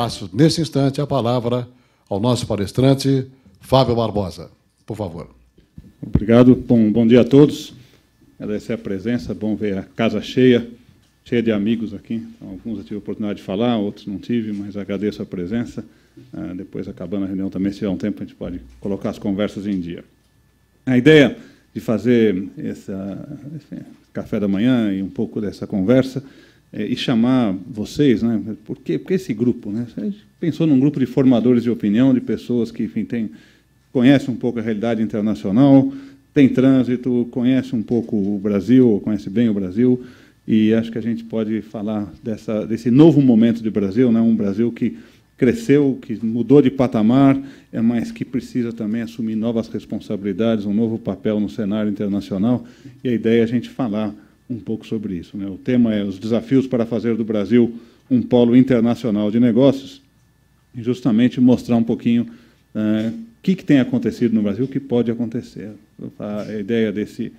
Passo, nesse instante, a palavra ao nosso palestrante, Fábio Barbosa. Por favor. Obrigado. Bom, bom dia a todos. Agradecer a presença. Bom ver a casa cheia, cheia de amigos aqui. Alguns eu tive a oportunidade de falar, outros não tive, mas agradeço a presença. Ah, depois, acabando a reunião também, se tiver um tempo, a gente pode colocar as conversas em dia. A ideia de fazer essa, esse café da manhã e um pouco dessa conversa é, e chamar vocês, né? Por que, esse grupo, né? Você pensou num grupo de formadores de opinião, de pessoas que, enfim, tem, conhecem um pouco a realidade internacional, tem trânsito, conhece um pouco o Brasil, conhece bem o Brasil, e acho que a gente pode falar dessa, desse novo momento de Brasil, né? um Brasil que cresceu, que mudou de patamar, é mas que precisa também assumir novas responsabilidades, um novo papel no cenário internacional, e a ideia é a gente falar um pouco sobre isso. Né? O tema é os desafios para fazer do Brasil um polo internacional de negócios, e justamente mostrar um pouquinho é, o uh, que, que, tem acontecido no Brasil, o que pode acontecer. A ideia desse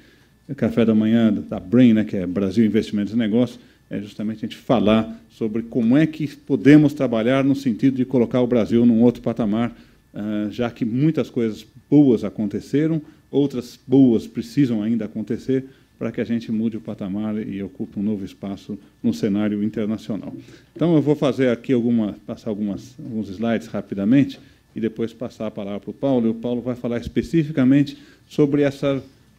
café da manhã da Brain, né, que é Brasil Investimentos e Negócios, é justamente a gente falar sobre como é que podemos trabalhar no sentido de colocar o Brasil num outro patamar, uh, já que muitas coisas boas aconteceram, outras boas precisam ainda acontecer, para que a gente mude o patamar e ocupe um novo espaço no cenário internacional. Então, eu vou fazer aqui alguma, passar algumas, alguns slides rapidamente e depois passar a palavra para o Paulo. E o Paulo vai falar especificamente sobre essa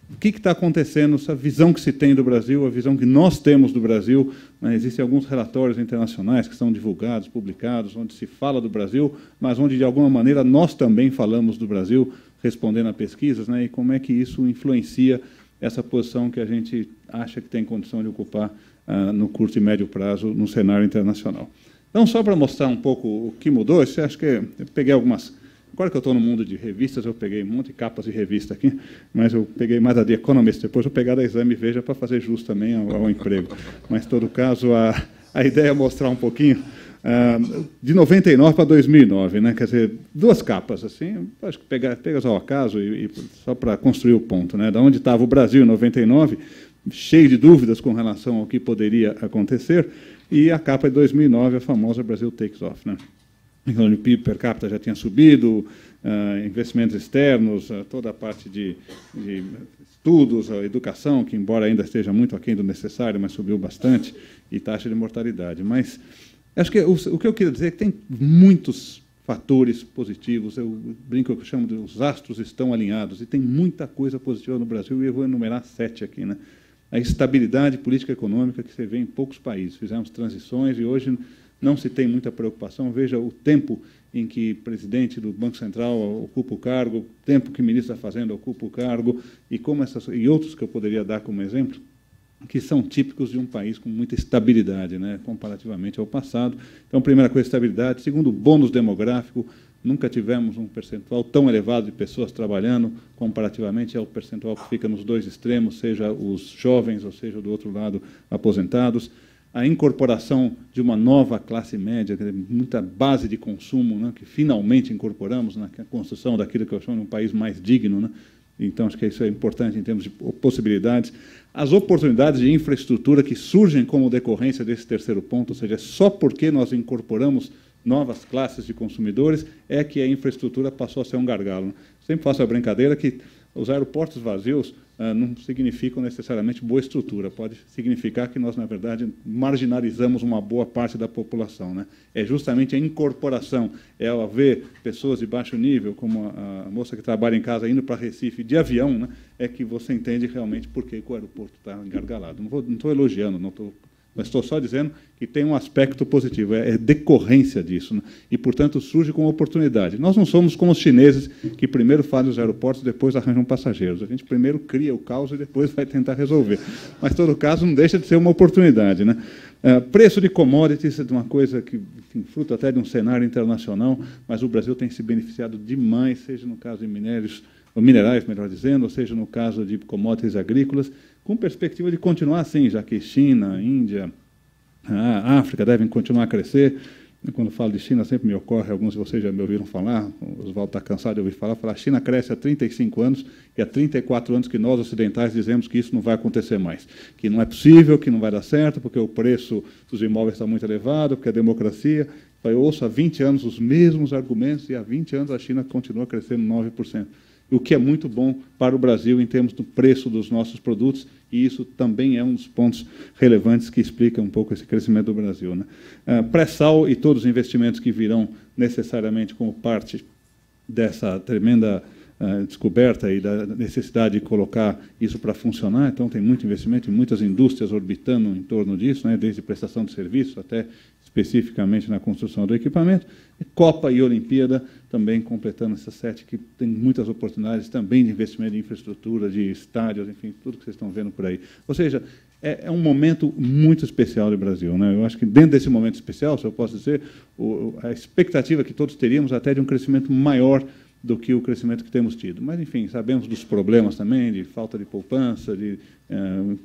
o que está acontecendo, essa visão que se tem do Brasil, a visão que nós temos do Brasil. Né? Existem alguns relatórios internacionais que são divulgados, publicados, onde se fala do Brasil, mas onde, de alguma maneira, nós também falamos do Brasil, respondendo a pesquisas, né? e como é que isso influencia essa posição que a gente acha que tem condição de ocupar ah, no curto e médio prazo no cenário internacional. Então, só para mostrar um pouco o que mudou, isso, acho que eu peguei algumas. Agora que eu estou no mundo de revistas, eu peguei um monte de capas de revista aqui, mas eu peguei mais a The Economist, depois eu pegar da Exame Veja para fazer justo também ao, ao emprego. Mas, em todo caso, a, a ideia é mostrar um pouquinho ah, de 99 para 2009, né? quer dizer, duas capas, assim, acho que pega, pega só acaso e, e só para construir o ponto, né? da onde estava o Brasil em 99, cheio de dúvidas com relação ao que poderia acontecer, e a capa de 2009, a famosa Brasil Takes Off. Né? O PIB per capita já tinha subido, uh, investimentos externos, uh, toda a parte de, de estudos, a educação, que embora ainda esteja muito aquém do necessário, mas subiu bastante, e taxa de mortalidade. Mas Acho que o, o, que eu queria dizer é que tem muitos fatores positivos. Eu brinco que eu chamo de os astros estão alinhados e tem muita coisa positiva no Brasil e eu vou enumerar sete aqui, né? A estabilidade política e econômica que você vê em poucos países. Fizemos transições e hoje não se tem muita preocupação. Veja o tempo em que presidente do Banco Central ocupa o cargo, o tempo que ministro da Fazenda ocupa o cargo e como essas e outros que eu poderia dar como exemplo que são típicos de um país com muita estabilidade, né, comparativamente ao passado. Então, primeira coisa, estabilidade. Segundo, bônus demográfico. Nunca tivemos um percentual tão elevado de pessoas trabalhando, comparativamente ao percentual que fica nos dois extremos, seja os jovens, ou seja, do outro lado, aposentados. A incorporação de uma nova classe média, muita base de consumo, né, que finalmente incorporamos na construção daquilo que eu chamo de um país mais digno, né, então, acho que isso é importante em termos de possibilidades. As oportunidades de infraestrutura que surgem como decorrência desse terceiro ponto, ou seja, é só porque nós incorporamos novas classes de consumidores é que a infraestrutura passou a ser um gargalo. Né? Sempre faço a brincadeira que os aeroportos vazios ah, não significam necessariamente boa estrutura, pode significar que nós, na verdade, marginalizamos uma boa parte da população. Né? É justamente a incorporação, é haver pessoas de baixo nível, como a, a moça que trabalha em casa indo para Recife de avião, né? é que você entende realmente por que o aeroporto está engargalado. Não estou elogiando, não estou mas estou só dizendo que tem um aspecto positivo, é, é, decorrência disso. Né? E, portanto, surge como oportunidade. Nós não somos como os chineses, que primeiro fazem os aeroportos, depois arranjam passageiros. A gente primeiro cria o caos e depois vai tentar resolver. Mas, em todo caso, não deixa de ser uma oportunidade. Né? Uh, preço de commodities é uma coisa que, enfim, fruto até de um cenário internacional, mas o Brasil tem se beneficiado demais, seja no caso de minérios, ou minerais, melhor dizendo, ou seja no caso de commodities agrícolas com perspectiva de continuar assim, já que China, Índia, a África devem continuar a crescer. Quando falo de China, sempre me ocorre, alguns de vocês já me ouviram falar, Os Oswaldo está cansado de ouvir falar, falar, a China cresce há 35 anos e há 34 anos que nós ocidentais dizemos que isso não vai acontecer mais, que não é possível, que não vai dar certo, porque o preço dos imóveis está muito elevado, porque a democracia. Eu ouço há 20 anos os mesmos argumentos e há 20 anos a China continua crescendo 9% o que é muito bom para o Brasil em termos do preço dos nossos produtos, e isso também é um dos pontos relevantes que explica um pouco esse crescimento do Brasil. Né? Uh, Pré-sal e todos os investimentos que virão necessariamente como parte dessa tremenda uh, descoberta e da necessidade de colocar isso para funcionar, então tem muito investimento e muitas indústrias orbitando em torno disso, né? desde prestação de serviços até especificamente na construção do equipamento. E Copa e Olimpíada também completando essas sete, que tem muitas oportunidades também de investimento em infraestrutura, de estádios, enfim, tudo que vocês estão vendo por aí. Ou seja, é, é um momento muito especial do Brasil. Né? Eu acho que dentro desse momento especial, se eu posso dizer, o, a expectativa que todos teríamos até de um crescimento maior do que o crescimento que temos tido. Mas, enfim, sabemos dos problemas também, de falta de poupança, de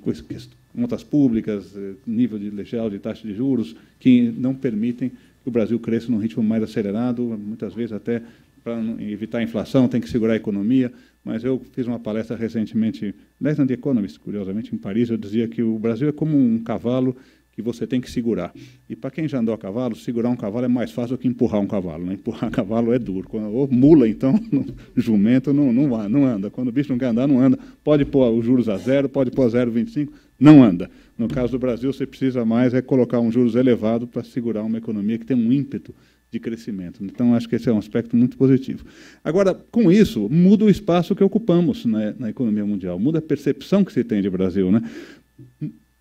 questões eh, contas públicas, eh, nível de legal de taxa de juros, que não permitem que o Brasil cresça num ritmo mais acelerado, muitas vezes até para evitar a inflação, tem que segurar a economia. Mas eu fiz uma palestra recentemente, na The Economist, curiosamente, em Paris, eu dizia que o Brasil é como um cavalo que você tem que segurar. E para quem já andou a cavalo, segurar um cavalo é mais fácil do que empurrar um cavalo. Né? Empurrar um cavalo é duro. ou mula, então, jumento não, não, não anda. Quando o bicho não quer andar, não anda. Pode pôr os juros a zero, pode pôr a 0,25, não anda. No caso do Brasil, você precisa mais é colocar um juros elevado para segurar uma economia que tem um ímpeto de crescimento. Então, acho que esse é um aspecto muito positivo. Agora, com isso, muda o espaço que ocupamos né, na economia mundial, muda a percepção que se tem de Brasil. Né?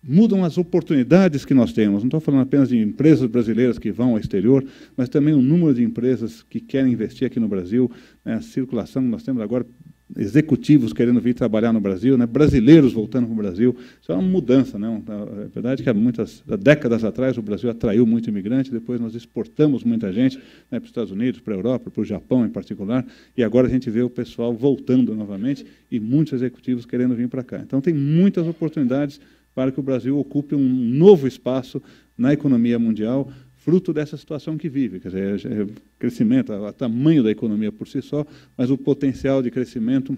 Mudam as oportunidades que nós temos. Não estou falando apenas de empresas brasileiras que vão ao exterior, mas também o número de empresas que querem investir aqui no Brasil, né, a circulação que nós temos agora executivos querendo vir trabalhar no Brasil, né? brasileiros voltando para o Brasil. Isso é uma mudança. Né? É, é verdade que há muitas há décadas atrás o Brasil atraiu muito imigrante, depois nós exportamos muita gente né, para os Estados Unidos, para a Europa, para o Japão em particular, e agora a gente vê o pessoal voltando novamente e muitos executivos querendo vir para cá. Então tem muitas oportunidades para que o Brasil ocupe um novo espaço na economia mundial, fruto dessa situação que vive. Quer dizer, é, é, crescimento, o tamanho da economia por si só, mas o potencial de crescimento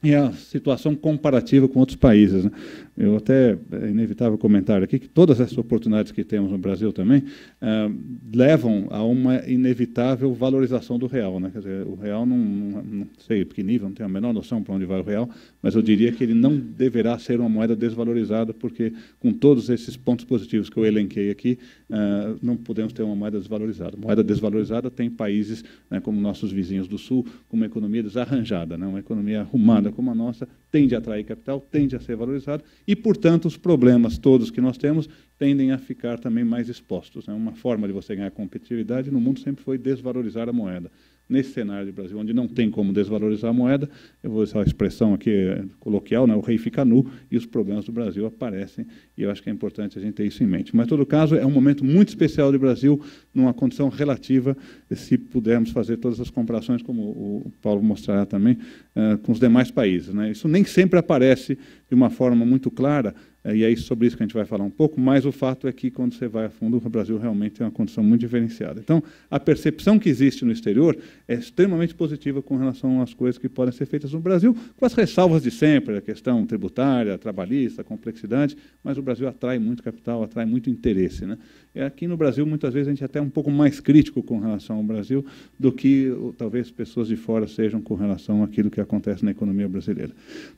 e a situação comparativa com outros países. Né? Eu até, é inevitável comentar aqui que todas essas oportunidades que temos no Brasil também ah, levam a uma inevitável valorização do real. Né? Quer dizer, o real, não, não, não sei que nível, não tenho a menor noção para onde vai o real, mas eu diria que ele não deverá ser uma moeda desvalorizada, porque com todos esses pontos positivos que eu elenquei aqui, ah, não podemos ter uma moeda desvalorizada. Moeda desvalorizada tem países né, como nossos vizinhos do Sul, com uma economia desarranjada, né? uma economia arrumada como a nossa, tende a atrair capital, tende a ser valorizada, e, portanto, os problemas todos que nós temos tendem a ficar também mais expostos. Né? Uma forma de você ganhar competitividade no mundo sempre foi desvalorizar a moeda nesse cenário do Brasil, onde não tem como desvalorizar a moeda, eu vou usar a expressão aqui é, coloquial, né, o rei fica nu e os problemas do Brasil aparecem, e eu acho que é importante a gente ter isso em mente. Mas, em todo caso, é um momento muito especial do Brasil, numa condição relativa, se pudermos fazer todas as comparações, como o Paulo mostrará também, uh, com os demais países. Né? Isso nem sempre aparece de uma forma muito clara, é, e é sobre isso que a gente vai falar um pouco, mas o fato é que, quando você vai a fundo, o Brasil realmente tem uma condição muito diferenciada. Então, a percepção que existe no exterior é extremamente positiva com relação às coisas que podem ser feitas no Brasil, com as ressalvas de sempre, a questão tributária, trabalhista, complexidade, mas o Brasil atrai muito capital, atrai muito interesse. Né? E é, aqui no Brasil, muitas vezes, a gente é até um pouco mais crítico com relação ao Brasil do que talvez pessoas de fora sejam com relação àquilo que acontece na economia brasileira.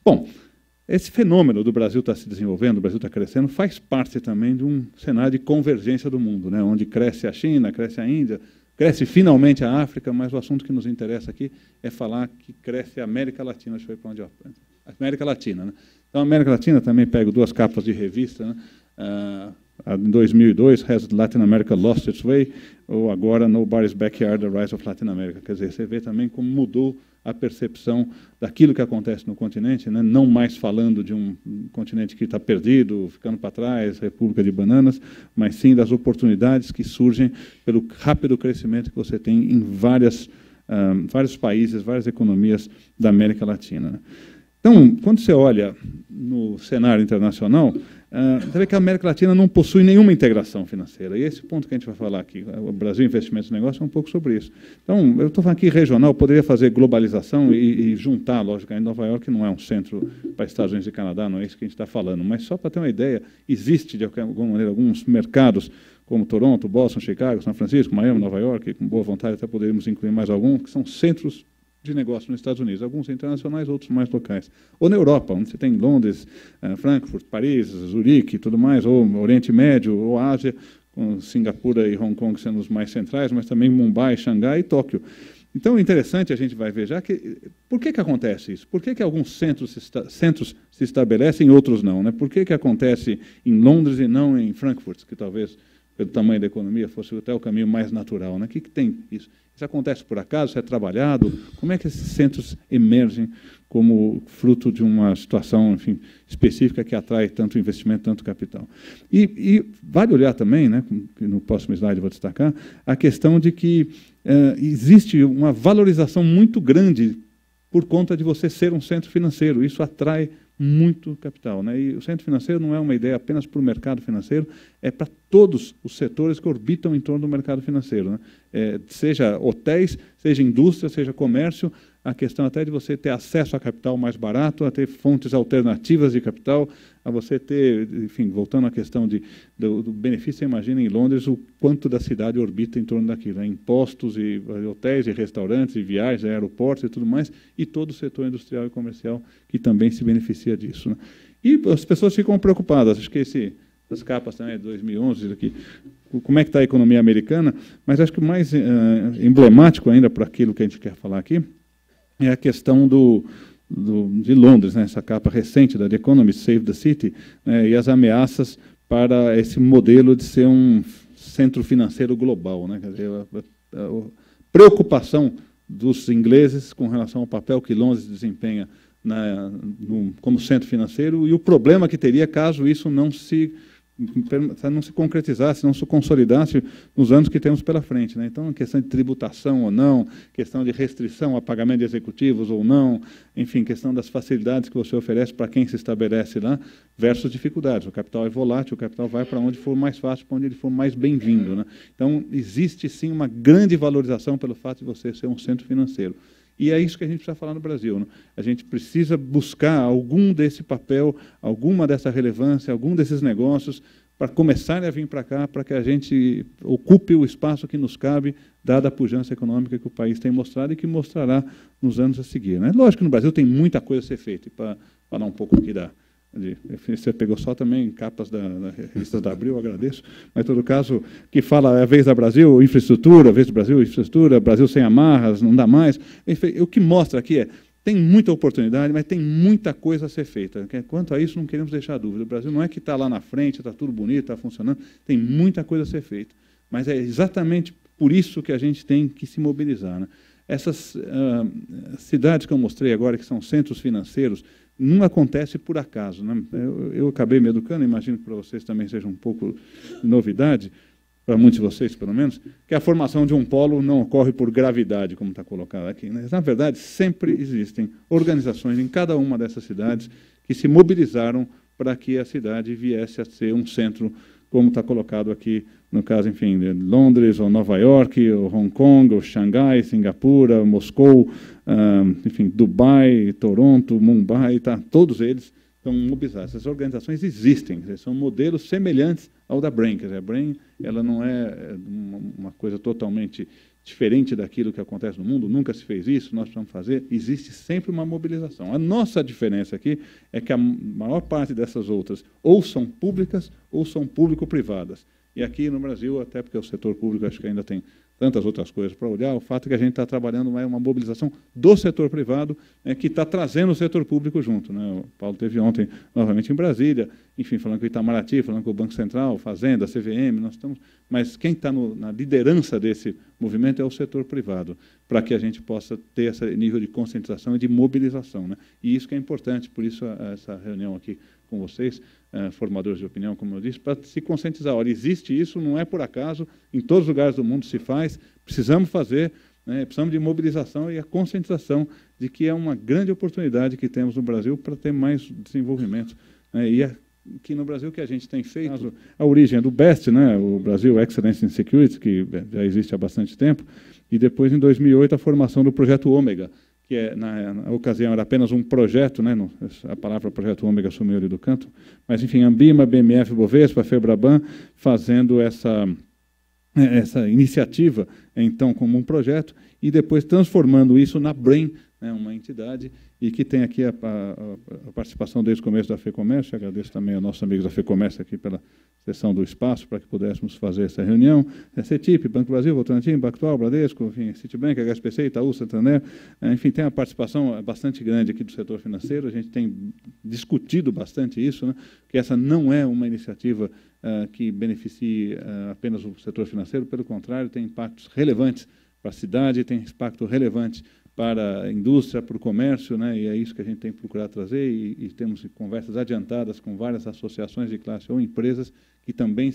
Bom, esse fenômeno do Brasil estar tá se desenvolvendo, o Brasil está crescendo, faz parte também de um cenário de convergência do mundo, né? onde cresce a China, cresce a Índia, cresce finalmente a África, mas o assunto que nos interessa aqui é falar que cresce a América Latina. Deixa eu ver para onde eu América Latina. Né? Então, a América Latina também pego duas capas de revista. Né? Uh, em 2002, Has Latin America Lost Its Way? Ou agora, Nobody's Backyard, The Rise of Latin America. Quer dizer, você vê também como mudou a percepção daquilo que acontece no continente, né? não mais falando de um continente que está perdido, ficando para trás, república de bananas, mas sim das oportunidades que surgem pelo rápido crescimento que você tem em várias, ah, vários países, várias economias da América Latina. Né? Então, quando você olha no cenário internacional, ah, você vê que a América Latina não possui nenhuma integração financeira. E esse ponto que a gente vai falar aqui, o Brasil Investimentos e Negócios, é um pouco sobre isso. Então, eu estou falando aqui regional, poderia fazer globalização e, e juntar, logicamente, Nova York não é um centro para Estados Unidos e Canadá, não é isso que a gente está falando. Mas só para ter uma ideia, existe, de alguma maneira, alguns mercados como Toronto, Boston, Chicago, São Francisco, Miami, Nova York, com boa vontade até poderíamos incluir mais algum, que são centros de negócio nos Estados Unidos, alguns internacionais, outros mais locais. Ou na Europa, onde você tem Londres, eh, Frankfurt, Paris, Zurique e tudo mais, ou Oriente Médio, ou Ásia, com Singapura e Hong Kong sendo os mais centrais, mas também Mumbai, Xangai e Tóquio. Então, é interessante a gente vai ver já que por que, que acontece isso? Por que, que alguns centros se, esta, centros se estabelecem e outros não? Né? Por que, que acontece em Londres e não em Frankfurt, que talvez pelo tamanho da economia, fosse até o caminho mais natural. Né? O que, que tem isso? Isso acontece por acaso? Isso é trabalhado? Como é que esses centros emergem como fruto de uma situação enfim, específica que atrai tanto investimento, tanto capital? E, e vale olhar também, né, no próximo slide vou destacar, a questão de que eh, existe uma valorização muito grande por conta de você ser um centro financeiro. Isso atrai muito capital. Né? E o centro financeiro não é uma ideia apenas para o mercado financeiro, é para todos os setores que orbitam em torno do mercado financeiro. Né? É, seja hotéis, seja indústria, seja comércio, a questão até de você ter acesso a capital mais barato, a ter fontes alternativas de capital, a você ter, enfim, voltando à questão de, do, do benefício, imagina em Londres o quanto da cidade orbita em torno daquilo, né? impostos e eh, hotéis e restaurantes e viagens, aeroportos e tudo mais, e todo o setor industrial e comercial que também se beneficia disso. Né? E as pessoas ficam preocupadas, acho que esse capas também, 2011, aqui, como é que está a economia americana, mas acho que o mais uh, emblemático ainda para aquilo que a gente quer falar aqui é a questão do, do, de Londres, né, essa capa recente da The Economist, Save the City, né, e as ameaças para esse modelo de ser um centro financeiro global. Né, quer dizer, a, a, a preocupação dos ingleses com relação ao papel que Londres desempenha na, no, como centro financeiro e o problema que teria caso isso não se se não se concretizasse, não se consolidasse nos anos que temos pela frente. Né? Então, questão de tributação ou não, questão de restrição a pagamento de executivos ou não, enfim, questão das facilidades que você oferece para quem se estabelece lá, versus dificuldades. O capital é volátil, o capital vai para onde for mais fácil, para onde ele for mais bem-vindo. Né? Então, existe sim uma grande valorização pelo fato de você ser um centro financeiro. E é isso que a gente precisa falar no Brasil. Né? A gente precisa buscar algum desse papel, alguma dessa relevância, algum desses negócios para começarem a vir para cá, para que a gente ocupe o espaço que nos cabe, dada a pujança econômica que o país tem mostrado e que mostrará nos anos a seguir. Né? Lógico que no Brasil tem muita coisa a ser feita, e para falar um pouco aqui da, você pegou só também capas da, da revista da Abril, agradeço. Mas, em todo caso, que fala é a vez da Brasil, infraestrutura, a vez do Brasil, infraestrutura, Brasil sem amarras, não dá mais. O que mostra aqui é, tem muita oportunidade, mas tem muita coisa a ser feita. Quanto a isso, não queremos deixar dúvida. O Brasil não é que está lá na frente, está tudo bonito, está funcionando, tem muita coisa a ser feita. Mas é exatamente por isso que a gente tem que se mobilizar. Né? Essas uh, cidades que eu mostrei agora, que são centros financeiros, não acontece por acaso. Né? Eu, eu, acabei me educando, imagino que para vocês também seja um pouco novidade, para muitos de vocês pelo menos, que a formação de um polo não ocorre por gravidade, como está colocado aqui. Né? Na verdade, sempre existem organizações em cada uma dessas cidades que se mobilizaram para que a cidade viesse a ser um centro, como está colocado aqui, no caso, enfim, de Londres, ou Nova York, ou Hong Kong, ou Xangai, Singapura, Moscou, enfim, Dubai, Toronto, Mumbai, tá, todos eles estão mobilizados. Essas organizações existem, são modelos semelhantes ao da Brain. Quer dizer, a Brain ela não é, é uma coisa totalmente diferente daquilo que acontece no mundo, nunca se fez isso, nós precisamos fazer, existe sempre uma mobilização. A nossa diferença aqui é que a maior parte dessas outras ou são públicas ou são público-privadas. E aqui no Brasil, até porque o setor público acho que ainda tem tantas outras coisas para olhar, o fato é que a gente está trabalhando uma, uma mobilização do setor privado né, que está trazendo o setor público junto. Né? O Paulo teve ontem novamente em Brasília, enfim, falando com o Itamaraty, falando com o Banco Central, Fazenda, CVM, nós estamos. Mas quem está na liderança desse movimento é o setor privado, para que a gente possa ter esse nível de conscientização e de mobilização. Né? E isso que é importante, por isso a, é, a essa reunião aqui com vocês, eh, formadores de opinião, como eu disse, para se conscientizar. Olha, existe isso, não é por acaso, em todos os lugares do mundo se faz, precisamos fazer, né, precisamos de mobilização e a conscientização de que é uma grande oportunidade que temos no Brasil para ter mais desenvolvimento. Né, e é que no Brasil que a gente tem feito, a origem do BEST, né, o Brasil Excellence in Security, que já existe há bastante tempo, e depois, em 2008, a formação do Projeto Ômega, que é, na, na, ocasião era apenas um projeto, né, a palavra projeto ômega sumiu ali do canto, mas enfim, Ambima, BMF, Bovespa, Febraban, fazendo essa, é, essa iniciativa, então, como um projeto, e depois transformando isso na Brain, né, uma entidade, e que tem aqui a, a, a participação desde o começo da FEComércio, agradeço também aos nossos amigos da FEComércio aqui pela questão do espaço para que pudéssemos fazer essa reunião. É CETIP, Banco Brasil, Votorantim, Bactual, Bradesco, enfim, Citibank, HSBC, Itaú, Santander. É, enfim, tem uma participação é, bastante grande aqui do setor financeiro. A gente tem discutido bastante isso, né, que essa não é uma iniciativa uh, que beneficie uh, apenas o setor financeiro, pelo contrário, tem impactos relevantes para a cidade, tem impacto relevante para a indústria, para o comércio, né? e é isso que a gente tem procurado trazer, e, e temos conversas adiantadas com várias associações de classe ou empresas que também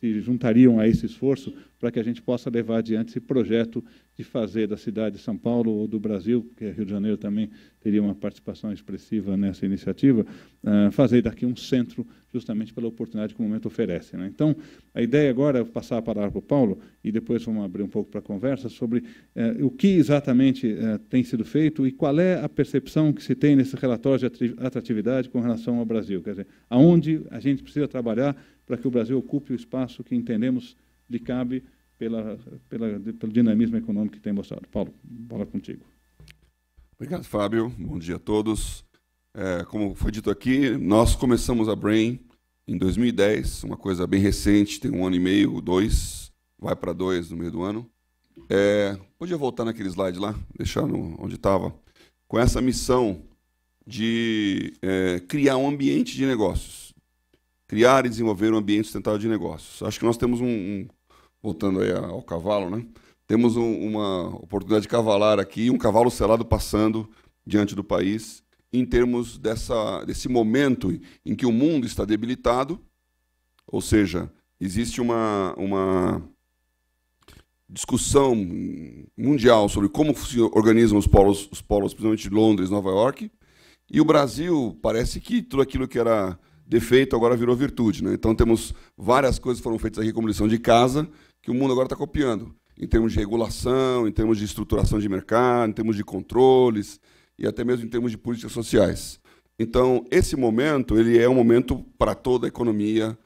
se juntariam a esse esforço para que a gente possa levar adiante esse projeto de fazer da cidade de São Paulo ou do Brasil, porque Rio de Janeiro também teria uma participação expressiva nessa iniciativa, uh, fazer daqui um centro justamente pela oportunidade que o momento oferece. Né? Então, a ideia agora é passar a palavra para o Paulo e depois vamos abrir um pouco para a conversa sobre uh, o que exatamente uh, tem sido feito e qual é a percepção que se tem nesse relatório de atratividade com relação ao Brasil. Quer dizer, aonde a gente precisa trabalhar para que o Brasil ocupe o espaço que entendemos lhe cabe pela, pela, pelo dinamismo econômico que tem mostrado. Paulo, bola contigo. Obrigado, Fábio. Bom dia a todos. É, como foi dito aqui, nós começamos a Brain em 2010, uma coisa bem recente, tem um ano e meio, dois, vai para dois no meio do ano. É, podia voltar naquele slide lá, deixar onde estava. Com essa missão de é, criar um ambiente de negócios criar e desenvolver um ambiente sustentável de negócios. Acho que nós temos um, um voltando aí ao cavalo, né? Temos um, uma oportunidade de cavalar aqui, um cavalo selado passando diante do país, em termos dessa, desse momento em que o mundo está debilitado, ou seja, existe uma, uma discussão mundial sobre como se organizam os polos, os polos, principalmente Londres, Nova York, e o Brasil parece que tudo aquilo que era defeito agora virou virtude. Né? Então temos várias coisas que foram feitas aqui como lição de casa que o mundo agora está copiando, em termos de regulação, em termos de estruturação de mercado, em termos de controles e até mesmo em termos de políticas sociais. Então esse momento ele é um momento para toda a economia,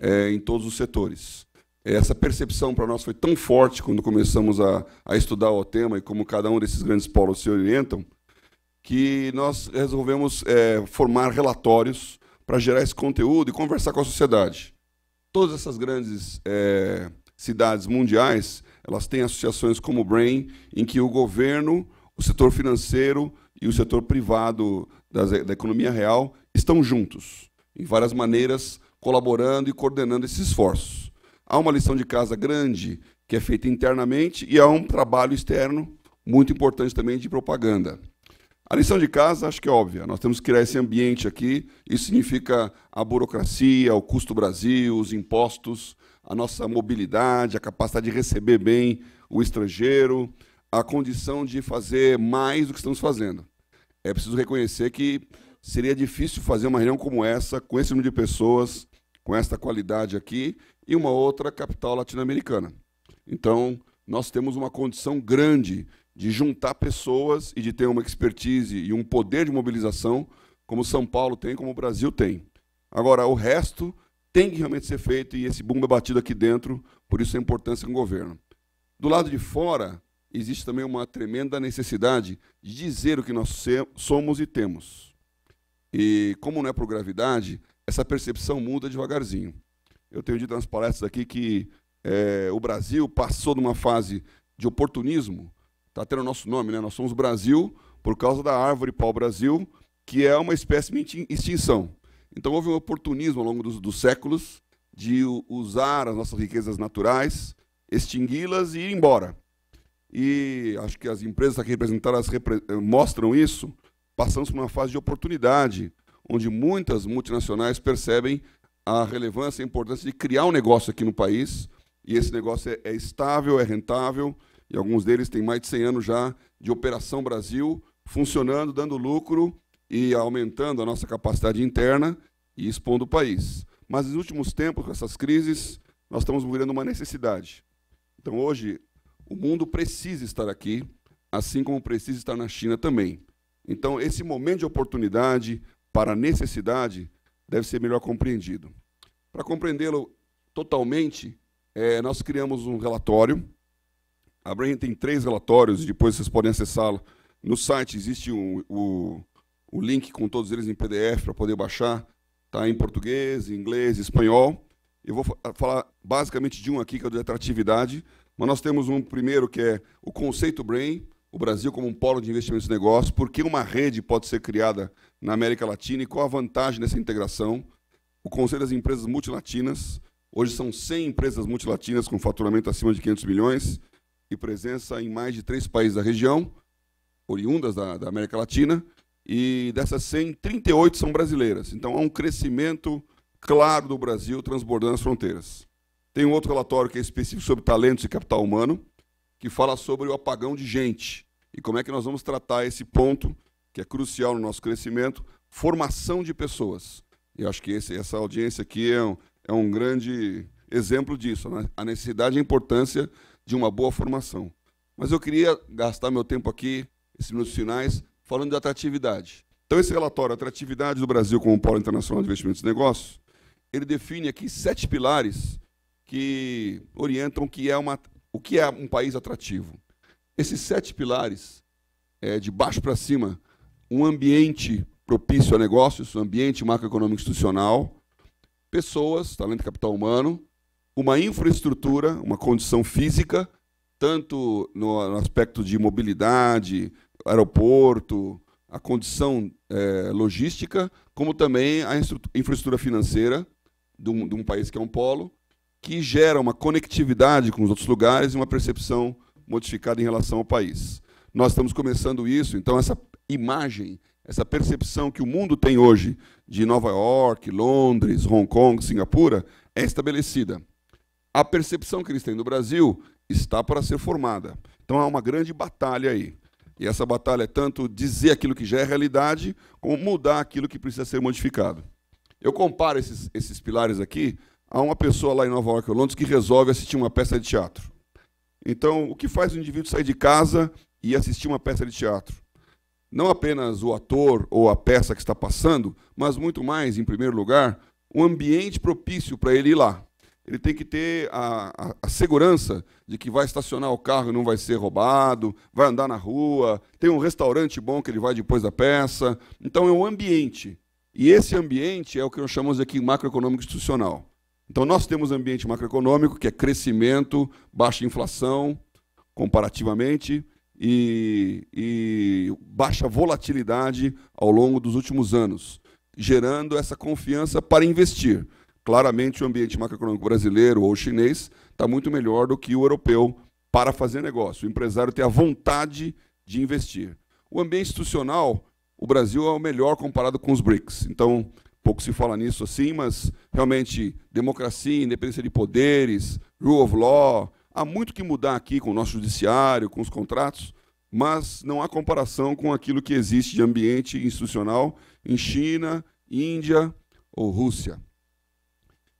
é, em todos os setores. Essa percepção para nós foi tão forte quando começamos a, a estudar o tema e como cada um desses grandes polos se orientam, que nós resolvemos é, formar relatórios para gerar esse conteúdo e conversar com a sociedade. Todas essas grandes é, cidades mundiais, elas têm associações como o Brain, em que o governo, o setor financeiro e o setor privado das, da economia real estão juntos, em várias maneiras, colaborando e coordenando esses esforços. Há uma lição de casa grande que é feita internamente e há um trabalho externo muito importante também de propaganda. A lição de casa acho que é óbvia. Nós temos que criar esse ambiente aqui. Isso significa a burocracia, o custo Brasil, os impostos, a nossa mobilidade, a capacidade de receber bem o estrangeiro, a condição de fazer mais do que estamos fazendo. É preciso reconhecer que seria difícil fazer uma reunião como essa, com esse número de pessoas, com esta qualidade aqui, e uma outra capital latino-americana. Então, nós temos uma condição grande de juntar pessoas e de ter uma expertise e um poder de mobilização como São Paulo tem, como o Brasil tem. Agora, o resto tem que realmente ser feito e esse bumbo é batido aqui dentro, por isso a importância do governo. Do lado de fora, existe também uma tremenda necessidade de dizer o que nós somos e temos. E como não é por gravidade, essa percepção muda devagarzinho. Eu tenho dito nas palestras aqui que é, o Brasil passou de uma fase de oportunismo está tendo nosso nome, né? Nós somos Brasil por causa da árvore pau-brasil, que é uma espécie em extinção. Então houve um oportunismo ao longo dos, dos séculos de usar as nossas riquezas naturais, extingui-las e ir embora. E acho que as empresas aqui representadas repre eh, mostram isso. Passamos por uma fase de oportunidade, onde muitas multinacionais percebem a relevância e a importância de criar um negócio aqui no país, e esse negócio é, é estável, é rentável, e alguns deles têm mais de 100 anos já de Operação Brasil, funcionando, dando lucro e aumentando a nossa capacidade interna e expondo o país. Mas nos últimos tempos, com essas crises, nós estamos virando uma necessidade. Então, hoje, o mundo precisa estar aqui, assim como precisa estar na China também. Então, esse momento de oportunidade para necessidade deve ser melhor compreendido. Para compreendê-lo totalmente, é, nós criamos um relatório a Brain tem três relatórios, e depois vocês podem acessá-lo. No site existe o, o, o link com todos eles em PDF para poder baixar. Está em português, inglês, espanhol. Eu vou ah, falar basicamente de um aqui, que é o de atratividade, mas nós temos um primeiro que é o conceito Brain, o Brasil como um polo de investimentos e negócios, por que uma rede pode ser criada na América Latina e qual a vantagem dessa integração. O conceito das Empresas Multilatinas, hoje são 100 empresas multilatinas com faturamento acima de 500 milhões, e presença em mais de três países da região, oriundas da, da América Latina, e dessas 100, 38 são brasileiras. Então há um crescimento claro do Brasil transbordando as fronteiras. Tem um outro relatório que é específico sobre talentos e capital humano, que fala sobre o apagão de gente e como é que nós vamos tratar esse ponto que é crucial no nosso crescimento, formação de pessoas. Eu acho que esse, essa audiência aqui é um, é um grande exemplo disso, né? a necessidade e a importância de uma boa formação. Mas eu queria gastar meu tempo aqui, esses minutos finais, falando de atratividade. Então, esse relatório, Atratividade do Brasil como Polo Internacional de Investimentos e Negócios, ele define aqui sete pilares que orientam o que é, uma, o que é um país atrativo. Esses sete pilares, é, de baixo para cima, um ambiente propício a negócios, um ambiente macroeconômico institucional, pessoas, talento e capital humano, uma infraestrutura, uma condição física, tanto no aspecto de mobilidade, aeroporto, a condição é, logística, como também a infraestrutura financeira de um, de um, país que é um polo, que gera uma conectividade com os outros lugares e uma percepção modificada em relação ao país. Nós estamos começando isso, então essa imagem, essa percepção que o mundo tem hoje de Nova York, Londres, Hong Kong, Singapura, é estabelecida a percepção que eles têm do Brasil está para ser formada. Então há uma grande batalha aí. E essa batalha é tanto dizer aquilo que já é realidade, como mudar aquilo que precisa ser modificado. Eu comparo esses, esses pilares aqui a uma pessoa lá em Nova York ou Londres que resolve assistir uma peça de teatro. Então, o que faz o indivíduo sair de casa e assistir uma peça de teatro? Não apenas o ator ou a peça que está passando, mas muito mais, em primeiro lugar, um ambiente propício para ele ir lá ele tem que ter a, a, a, segurança de que vai estacionar o carro e não vai ser roubado, vai andar na rua, tem um restaurante bom que ele vai depois da peça. Então é um ambiente. E esse ambiente é o que nós chamamos aqui macroeconômico institucional. Então nós temos ambiente macroeconômico, que é crescimento, baixa inflação, comparativamente, e, e baixa volatilidade ao longo dos últimos anos, gerando essa confiança para investir. Claramente, o ambiente macroeconômico brasileiro ou chinês está muito melhor do que o europeu para fazer negócio. O empresário tem a vontade de investir. O ambiente institucional, o Brasil é o melhor comparado com os BRICS. Então, pouco se fala nisso assim, mas realmente democracia, independência de poderes, rule of law, há muito que mudar aqui com o nosso judiciário, com os contratos, mas não há comparação com aquilo que existe de ambiente institucional em China, Índia ou Rússia.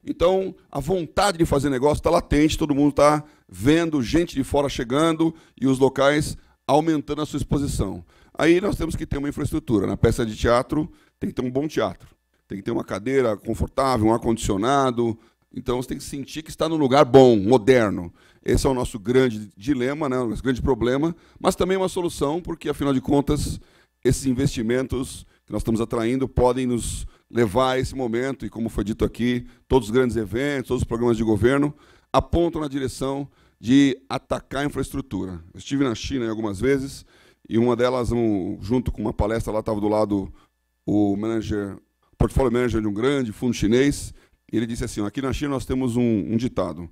Então, a vontade de fazer negócio está latente, todo mundo está vendo gente de fora chegando e os locais aumentando a sua exposição. Aí nós temos que ter uma infraestrutura. Na né? peça de teatro, tem que ter um bom teatro. Tem que ter uma cadeira confortável, um ar-condicionado. Então, você tem que sentir que está num lugar bom, moderno. Esse é o nosso grande dilema, né? o nosso grande problema, mas também é uma solução, porque, afinal de contas, esses investimentos que nós estamos atraindo podem nos levar a esse momento, e como foi dito aqui, todos os grandes eventos, todos os programas de governo apontam na direção de atacar a infraestrutura. Eu estive na China algumas vezes, e uma delas, um, junto com uma palestra lá, estava do lado o manager, portfólio manager de um grande fundo chinês, e ele disse assim, aqui na China nós temos um, um ditado,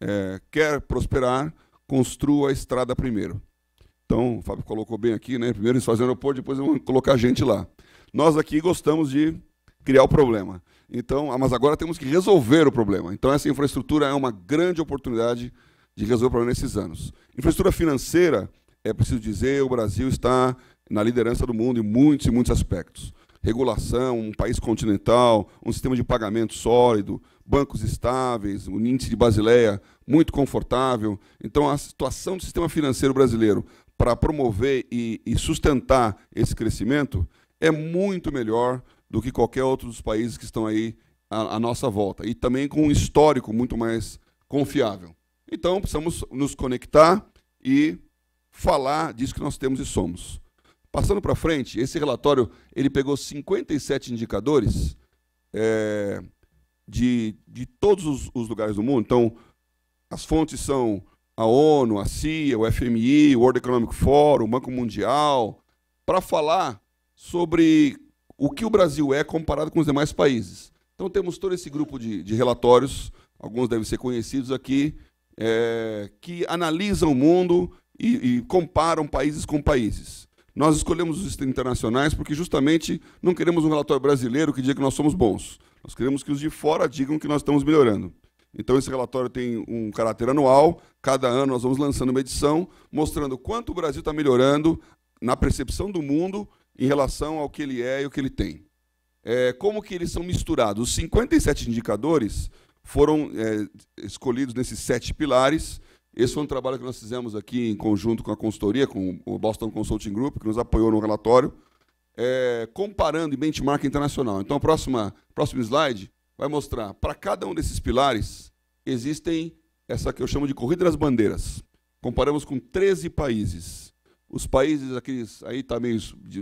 é, quer prosperar, construa a estrada primeiro. Então, o Fábio colocou bem aqui, né? Primeiro eles fazem o aeroporto, depois vão colocar a gente lá. Nós aqui gostamos de criar o problema. Então, ah, mas agora temos que resolver o problema. Então, essa infraestrutura é uma grande oportunidade de resolver o problema nesses anos. Infraestrutura financeira, é preciso dizer, o Brasil está na liderança do mundo em muitos e muitos aspectos. Regulação, um país continental, um sistema de pagamento sólido, bancos estáveis, um índice de Basileia muito confortável. Então, a situação do sistema financeiro brasileiro para promover e, e sustentar esse crescimento é muito melhor do que qualquer outro dos países que estão aí à, à nossa volta. E também com um histórico muito mais confiável. Então, precisamos nos conectar e falar disso que nós temos e somos. Passando para frente, esse relatório ele pegou 57 indicadores é, de, de todos os, os, lugares do mundo. Então, as fontes são a ONU, a CIA, o FMI, o World Economic Forum, o Banco Mundial, para falar sobre o que o Brasil é comparado com os demais países. Então temos todo esse grupo de, de relatórios, alguns devem ser conhecidos aqui, é, que analisam o mundo e, e comparam países com países. Nós escolhemos os internacionais porque justamente não queremos um relatório brasileiro que diga que nós somos bons. Nós queremos que os de fora digam que nós estamos melhorando. Então esse relatório tem um caráter anual. Cada ano nós vamos lançando uma edição mostrando quanto o Brasil está melhorando na percepção do mundo em relação ao que ele é e o que ele tem. É, como que eles são misturados? Os 57 indicadores foram é, escolhidos nesses sete pilares. Esse foi um trabalho que nós fizemos aqui em conjunto com a consultoria, com o Boston Consulting Group, que nos apoiou no relatório, é, comparando em benchmark internacional. Então, o próximo slide vai mostrar para cada um desses pilares existem essa que eu chamo de corrida das bandeiras. Comparamos com 13 países. Os países, aqueles aí está meio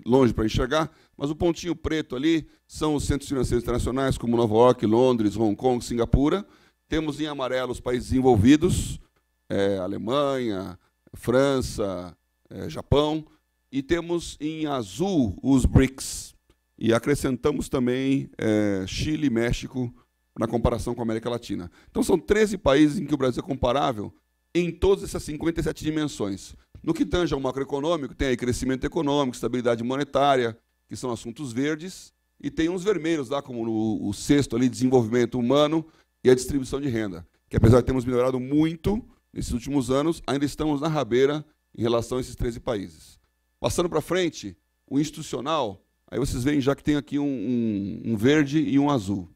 longe para enxergar, mas o pontinho preto ali são os centros financeiros internacionais, como Nova York, Londres, Hong Kong, Singapura. Temos em amarelo os países desenvolvidos, é, Alemanha, França, é, Japão. E temos em azul os BRICS. E acrescentamos também é, Chile e México na comparação com a América Latina. Então são 13 países em que o Brasil é comparável em todas essas 57 dimensões. No que tange ao macroeconômico, tem aí crescimento econômico, estabilidade monetária, que são assuntos verdes, e tem uns vermelhos lá, como o, o sexto ali, desenvolvimento humano e a distribuição de renda, que apesar de termos melhorado muito nesses últimos anos, ainda estamos na rabeira em relação a esses 13 países. Passando para frente, o institucional, aí vocês veem já que tem aqui um, um, um verde e um azul.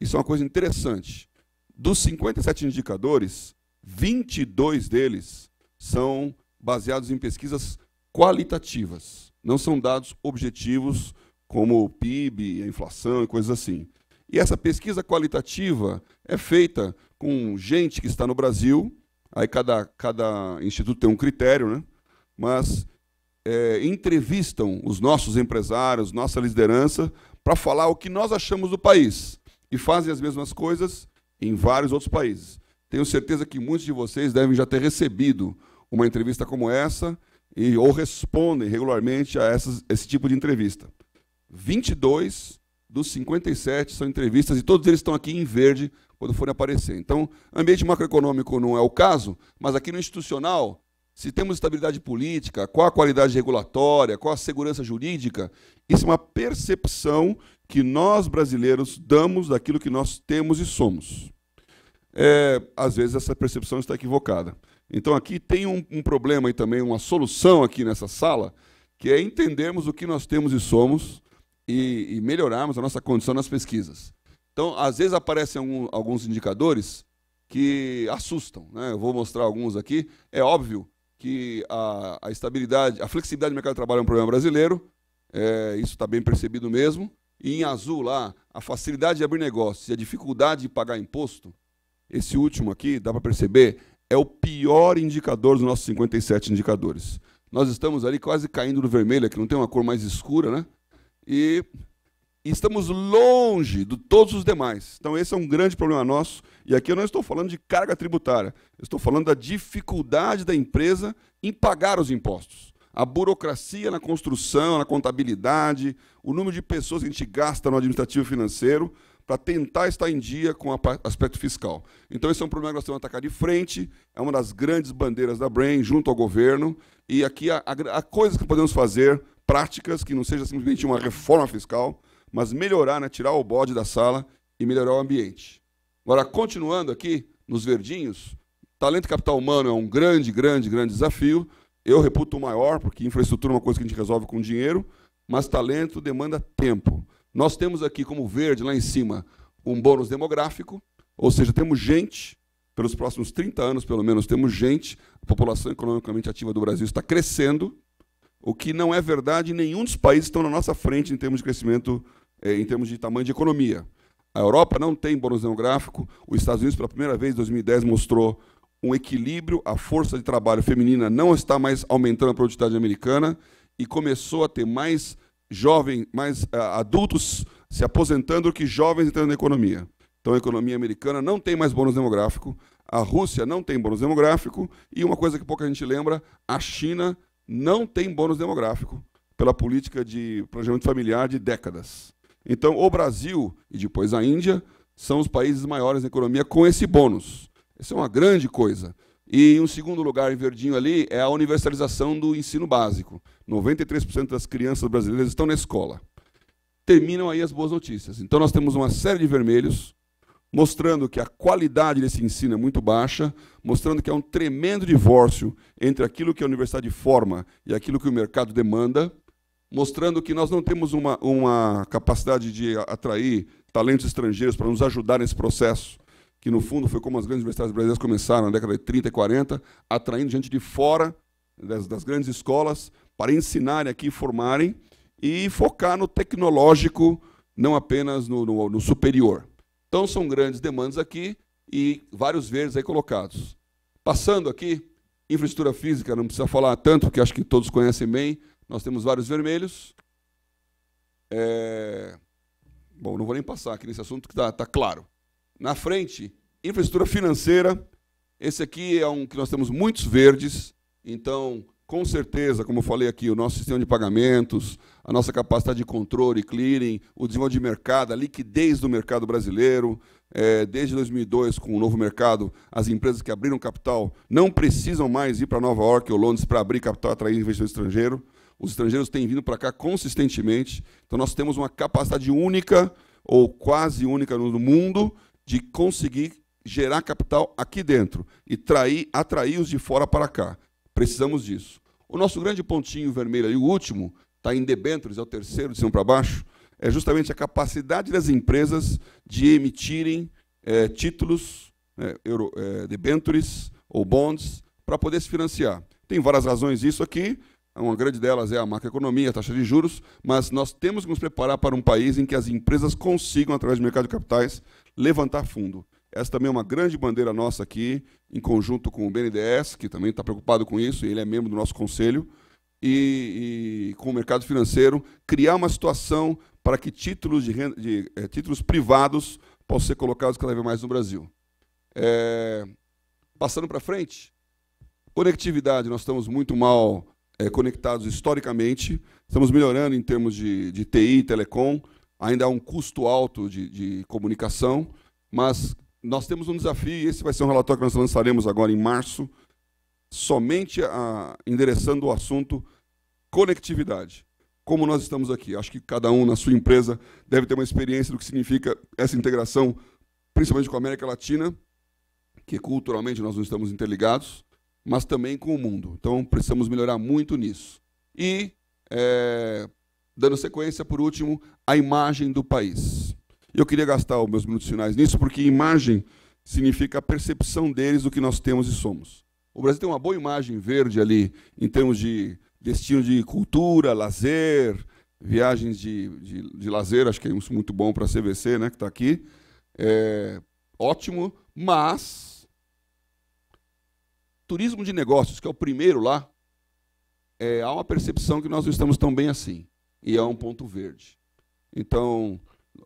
Isso é uma coisa interessante. Dos 57 indicadores, 22 deles são baseados em pesquisas qualitativas. Não são dados objetivos como o PIB, a inflação e coisas assim. E essa pesquisa qualitativa é feita com gente que está no Brasil, aí cada, cada instituto tem um critério, né? mas é, entrevistam os nossos empresários, nossa liderança, para falar o que nós achamos do país. E fazem as mesmas coisas em vários outros países. Tenho certeza que muitos de vocês devem já ter recebido uma entrevista como essa e ou respondem regularmente a essas, esse tipo de entrevista. 22 dos 57 são entrevistas e todos eles estão aqui em verde quando forem aparecer. Então, ambiente macroeconômico não é o caso, mas aqui no institucional, se temos estabilidade política, qual a qualidade regulatória, qual a segurança jurídica, isso é uma percepção que nós brasileiros damos daquilo que nós temos e somos. É, às vezes essa percepção está equivocada. Então aqui tem um, um problema e também uma solução aqui nessa sala, que é entendermos o que nós temos e somos e, e melhorarmos a nossa condição nas pesquisas. Então, às vezes aparecem algum, alguns indicadores que assustam. Né? Eu vou mostrar alguns aqui. É óbvio que a, a estabilidade, a flexibilidade do mercado de trabalho é um problema brasileiro, é, isso está bem percebido mesmo. E em azul lá, a facilidade de abrir negócios e a dificuldade de pagar imposto, esse último aqui, dá para perceber, é o pior indicador dos nossos 57 indicadores. Nós estamos ali quase caindo no vermelho, que não tem uma cor mais escura, né? E estamos longe de todos os demais. Então, esse é um grande problema nosso. E aqui eu não estou falando de carga tributária, eu estou falando da dificuldade da empresa em pagar os impostos. A burocracia na construção, na contabilidade, o número de pessoas que a gente gasta no administrativo financeiro para tentar estar em dia com o aspecto fiscal. Então, esse é um problema que nós temos que atacar de frente, é uma das grandes bandeiras da Brain junto ao governo, e aqui há, coisas que podemos fazer, práticas, que não seja simplesmente uma reforma fiscal, mas melhorar, né, tirar o bode da sala e melhorar o ambiente. Agora, continuando aqui nos verdinhos, talento e capital humano é um grande, grande, grande desafio. Eu reputo o maior, porque infraestrutura é uma coisa que a gente resolve com dinheiro, mas talento demanda tempo. Nós temos aqui como verde lá em cima um bônus demográfico, ou seja, temos gente, pelos próximos 30 anos pelo menos, temos gente, a população economicamente ativa do Brasil está crescendo, o que não é verdade em nenhum dos países que estão na nossa frente em termos de crescimento, eh, em termos de tamanho de economia. A Europa não tem bônus demográfico, os Estados Unidos, pela primeira vez em 2010, mostrou um equilíbrio, a força de trabalho feminina não está mais aumentando a produtividade americana e começou a ter mais jovens, mais ah, adultos se aposentando que jovens entrando na economia. Então a economia americana não tem mais bônus demográfico, a Rússia não tem bônus demográfico e uma coisa que pouca gente lembra, a China não tem bônus demográfico pela política de planejamento familiar de décadas. Então o Brasil e depois a Índia são os países maiores na economia com esse bônus. Isso é uma grande coisa. E um segundo lugar em verdinho ali é a universalização do ensino básico. 93% das crianças brasileiras estão na escola. Terminam aí as boas notícias. Então nós temos uma série de vermelhos mostrando que a qualidade desse ensino é muito baixa, mostrando que há um tremendo divórcio entre aquilo que a universidade forma e aquilo que o mercado demanda, mostrando que nós não temos uma, uma capacidade de atrair talentos estrangeiros para nos ajudar nesse processo que no fundo foi como as grandes universidades brasileiras começaram na década de 30 e 40, atraindo gente de fora das, das grandes escolas para ensinarem aqui, formarem e focar no tecnológico, não apenas no, no, no superior. Então são grandes demandas aqui e vários verdes aí colocados. Passando aqui, infraestrutura física, não precisa falar tanto, porque acho que todos conhecem bem. Nós temos vários vermelhos. É... Bom, não vou nem passar aqui nesse assunto, que está tá claro. Na frente, infraestrutura financeira. Esse aqui é um que nós temos muitos verdes, então, com certeza, como eu falei aqui, o nosso sistema de pagamentos, a nossa capacidade de controle, clearing, o desenvolvimento de mercado, a liquidez do mercado brasileiro. É, desde 2002, com o novo mercado, as empresas que abriram capital não precisam mais ir para Nova York ou Londres para abrir capital e atrair investidor estrangeiro. Os estrangeiros têm vindo para cá consistentemente. Então, nós temos uma capacidade única ou quase única no mundo de conseguir gerar capital aqui dentro e trair, atrair os de fora para cá. Precisamos disso. O nosso grande pontinho vermelho, e o último, está em debêntures, é o terceiro, de cima para baixo, é justamente a capacidade das empresas de emitirem é, títulos, é, euro, é, debêntures ou bonds, para poder se financiar. Tem várias razões isso aqui, uma grande delas é a macroeconomia, a taxa de juros, mas nós temos que nos preparar para um país em que as empresas consigam, através do mercado de capitais, levantar fundo. Essa também é uma grande bandeira nossa aqui, em conjunto com o BNDES, que também está preocupado com isso, ele é membro do nosso conselho, e, e, com o mercado financeiro, criar uma situação para que títulos, de, renda, de é, títulos privados possam ser colocados cada vez mais no Brasil. É, passando para frente, conectividade, nós estamos muito mal é, conectados historicamente, estamos melhorando em termos de, de TI, telecom, ainda há um custo alto de, de comunicação, mas nós temos um desafio, e esse vai ser um relatório que nós lançaremos agora em março, somente a, endereçando o assunto conectividade. Como nós estamos aqui, acho que cada um na sua empresa deve ter uma experiência do que significa essa integração, principalmente com a América Latina, que culturalmente nós não estamos interligados, mas também com o mundo. Então precisamos melhorar muito nisso. E, é, dando sequência, por último, a imagem do país. Eu queria gastar os meus minutos finais nisso, porque imagem significa a percepção deles do que nós temos e somos. O Brasil tem uma boa imagem verde ali, em termos de destino de cultura, lazer, viagens de, de, de lazer, acho que é isso muito bom para a CVC, né, que está aqui. É, ótimo, mas turismo de negócios, que é o primeiro lá, é, há uma percepção que nós não estamos tão bem assim. E é um ponto verde. Então,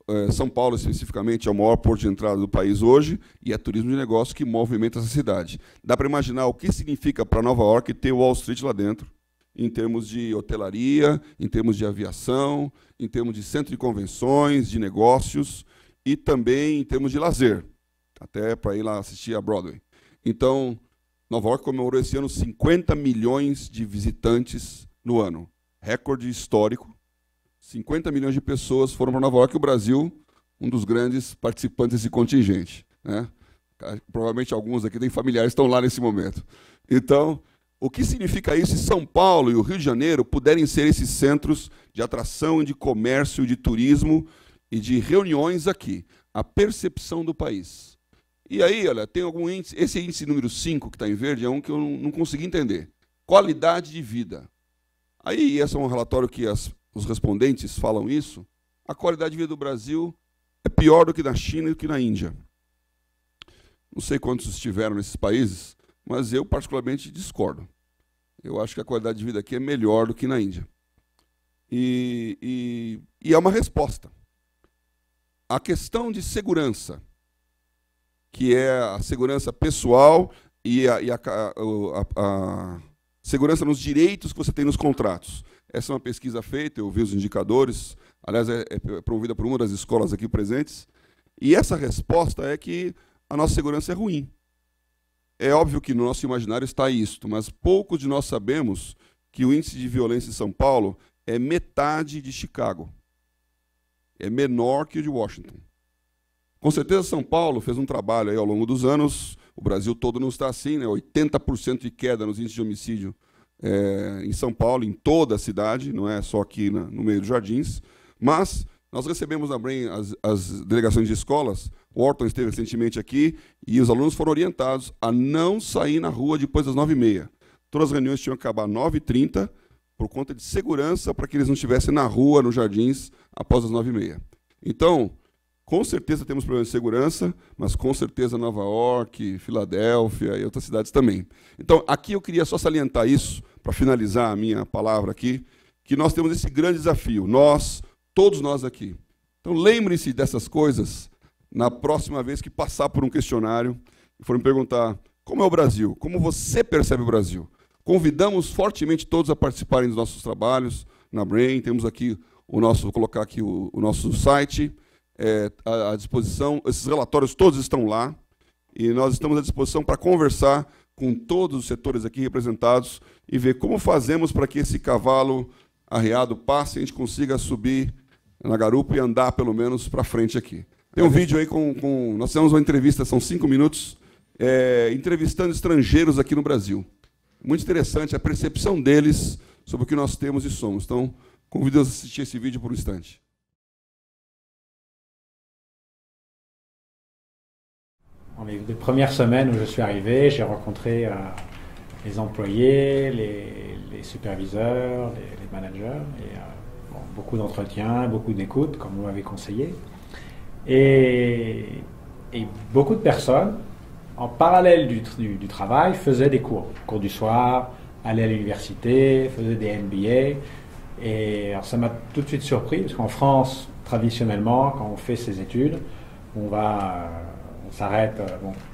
é, São Paulo, especificamente, é o maior porto de entrada do país hoje e é turismo de negócio que movimenta essa cidade. Dá para imaginar o que significa para Nova York ter o Wall Street lá dentro, em termos de hotelaria, em termos de aviação, em termos de centro de convenções, de negócios e também em termos de lazer, até para ir lá assistir a Broadway. Então, Nova York comemorou esse ano 50 milhões de visitantes no ano, recorde histórico 50 milhões de pessoas foram para Nova York, o Brasil, um dos grandes participantes desse contingente. Né? Provavelmente alguns aqui têm familiares que estão lá nesse momento. Então, o que significa isso se São Paulo e o Rio de Janeiro puderem ser esses centros de atração, de comércio, de turismo e de reuniões aqui? A percepção do país. E aí, olha, tem algum índice, esse índice número 5 que está em verde é um que eu não, não consegui entender. Qualidade de vida. Aí, esse é um relatório que as, os respondentes falam isso, a qualidade de vida do Brasil é pior do que na China e do que na Índia. Não sei quantos estiveram nesses países, mas eu particularmente discordo. Eu acho que a qualidade de vida aqui é melhor do que na Índia. E, e, e é uma resposta. A questão de segurança, que é a segurança pessoal e a, e a, a, a segurança nos direitos que você tem nos contratos. Essa é uma pesquisa feita, eu vi os indicadores, aliás, é, é promovida por uma das escolas aqui presentes, e essa resposta é que a nossa segurança é ruim. É óbvio que no nosso imaginário está isto, mas poucos de nós sabemos que o índice de violência em São Paulo é metade de Chicago. É menor que o de Washington. Com certeza, São Paulo fez um trabalho aí ao longo dos anos. O Brasil todo não está assim, né? 80% de queda nos índices de homicídio é, em São Paulo, em toda a cidade, não é só aqui na, no meio dos jardins. Mas nós recebemos também as, as, delegações de escolas. O Orton esteve recentemente aqui e os alunos foram orientados a não sair na rua depois das 9h30. Todas as reuniões tinham que acabar às 9h30 por conta de segurança para que eles não estivessem na rua, nos jardins, após as 9h30. Então, com certeza temos problemas de segurança, mas com certeza Nova York, Filadélfia e outras cidades também. Então, aqui eu queria só salientar isso, para finalizar a minha palavra aqui, que nós temos esse grande desafio, nós, todos nós aqui. Então, lembrem-se dessas coisas na próxima vez que passar por um questionário e forem perguntar como é o Brasil, como você percebe o Brasil. Convidamos fortemente todos a participarem dos nossos trabalhos na Brain, temos aqui o nosso, vou colocar aqui o, o nosso site, é, à, à disposição. Esses relatórios todos estão lá e nós estamos à disposição para conversar com todos os setores aqui representados e ver como fazemos para que esse cavalo arreado passe e a gente consiga subir na garupa e andar pelo menos para frente aqui. Tem um vídeo aí com, com, Nós fizemos uma entrevista, são cinco minutos, é, entrevistando estrangeiros aqui no Brasil. Muito interessante a percepção deles sobre o que nós temos e somos. Então, convido a assistir esse vídeo por um instante. les premières semaines où je suis arrivé, j'ai rencontré euh, les employés, les, superviseurs, les, managers, et, euh, beaucoup d'entretiens, beaucoup d'écoute, comme vous m'avez conseillé. Et, beaucoup de personnes, en parallèle du, du, travail, faisaient des cours. Cours du soir, allaient à l'université, faisaient des MBA. Et ça m'a tout de suite surpris, parce qu'en France, traditionnellement, quand on fait ses études, on va euh, s'arrête euh,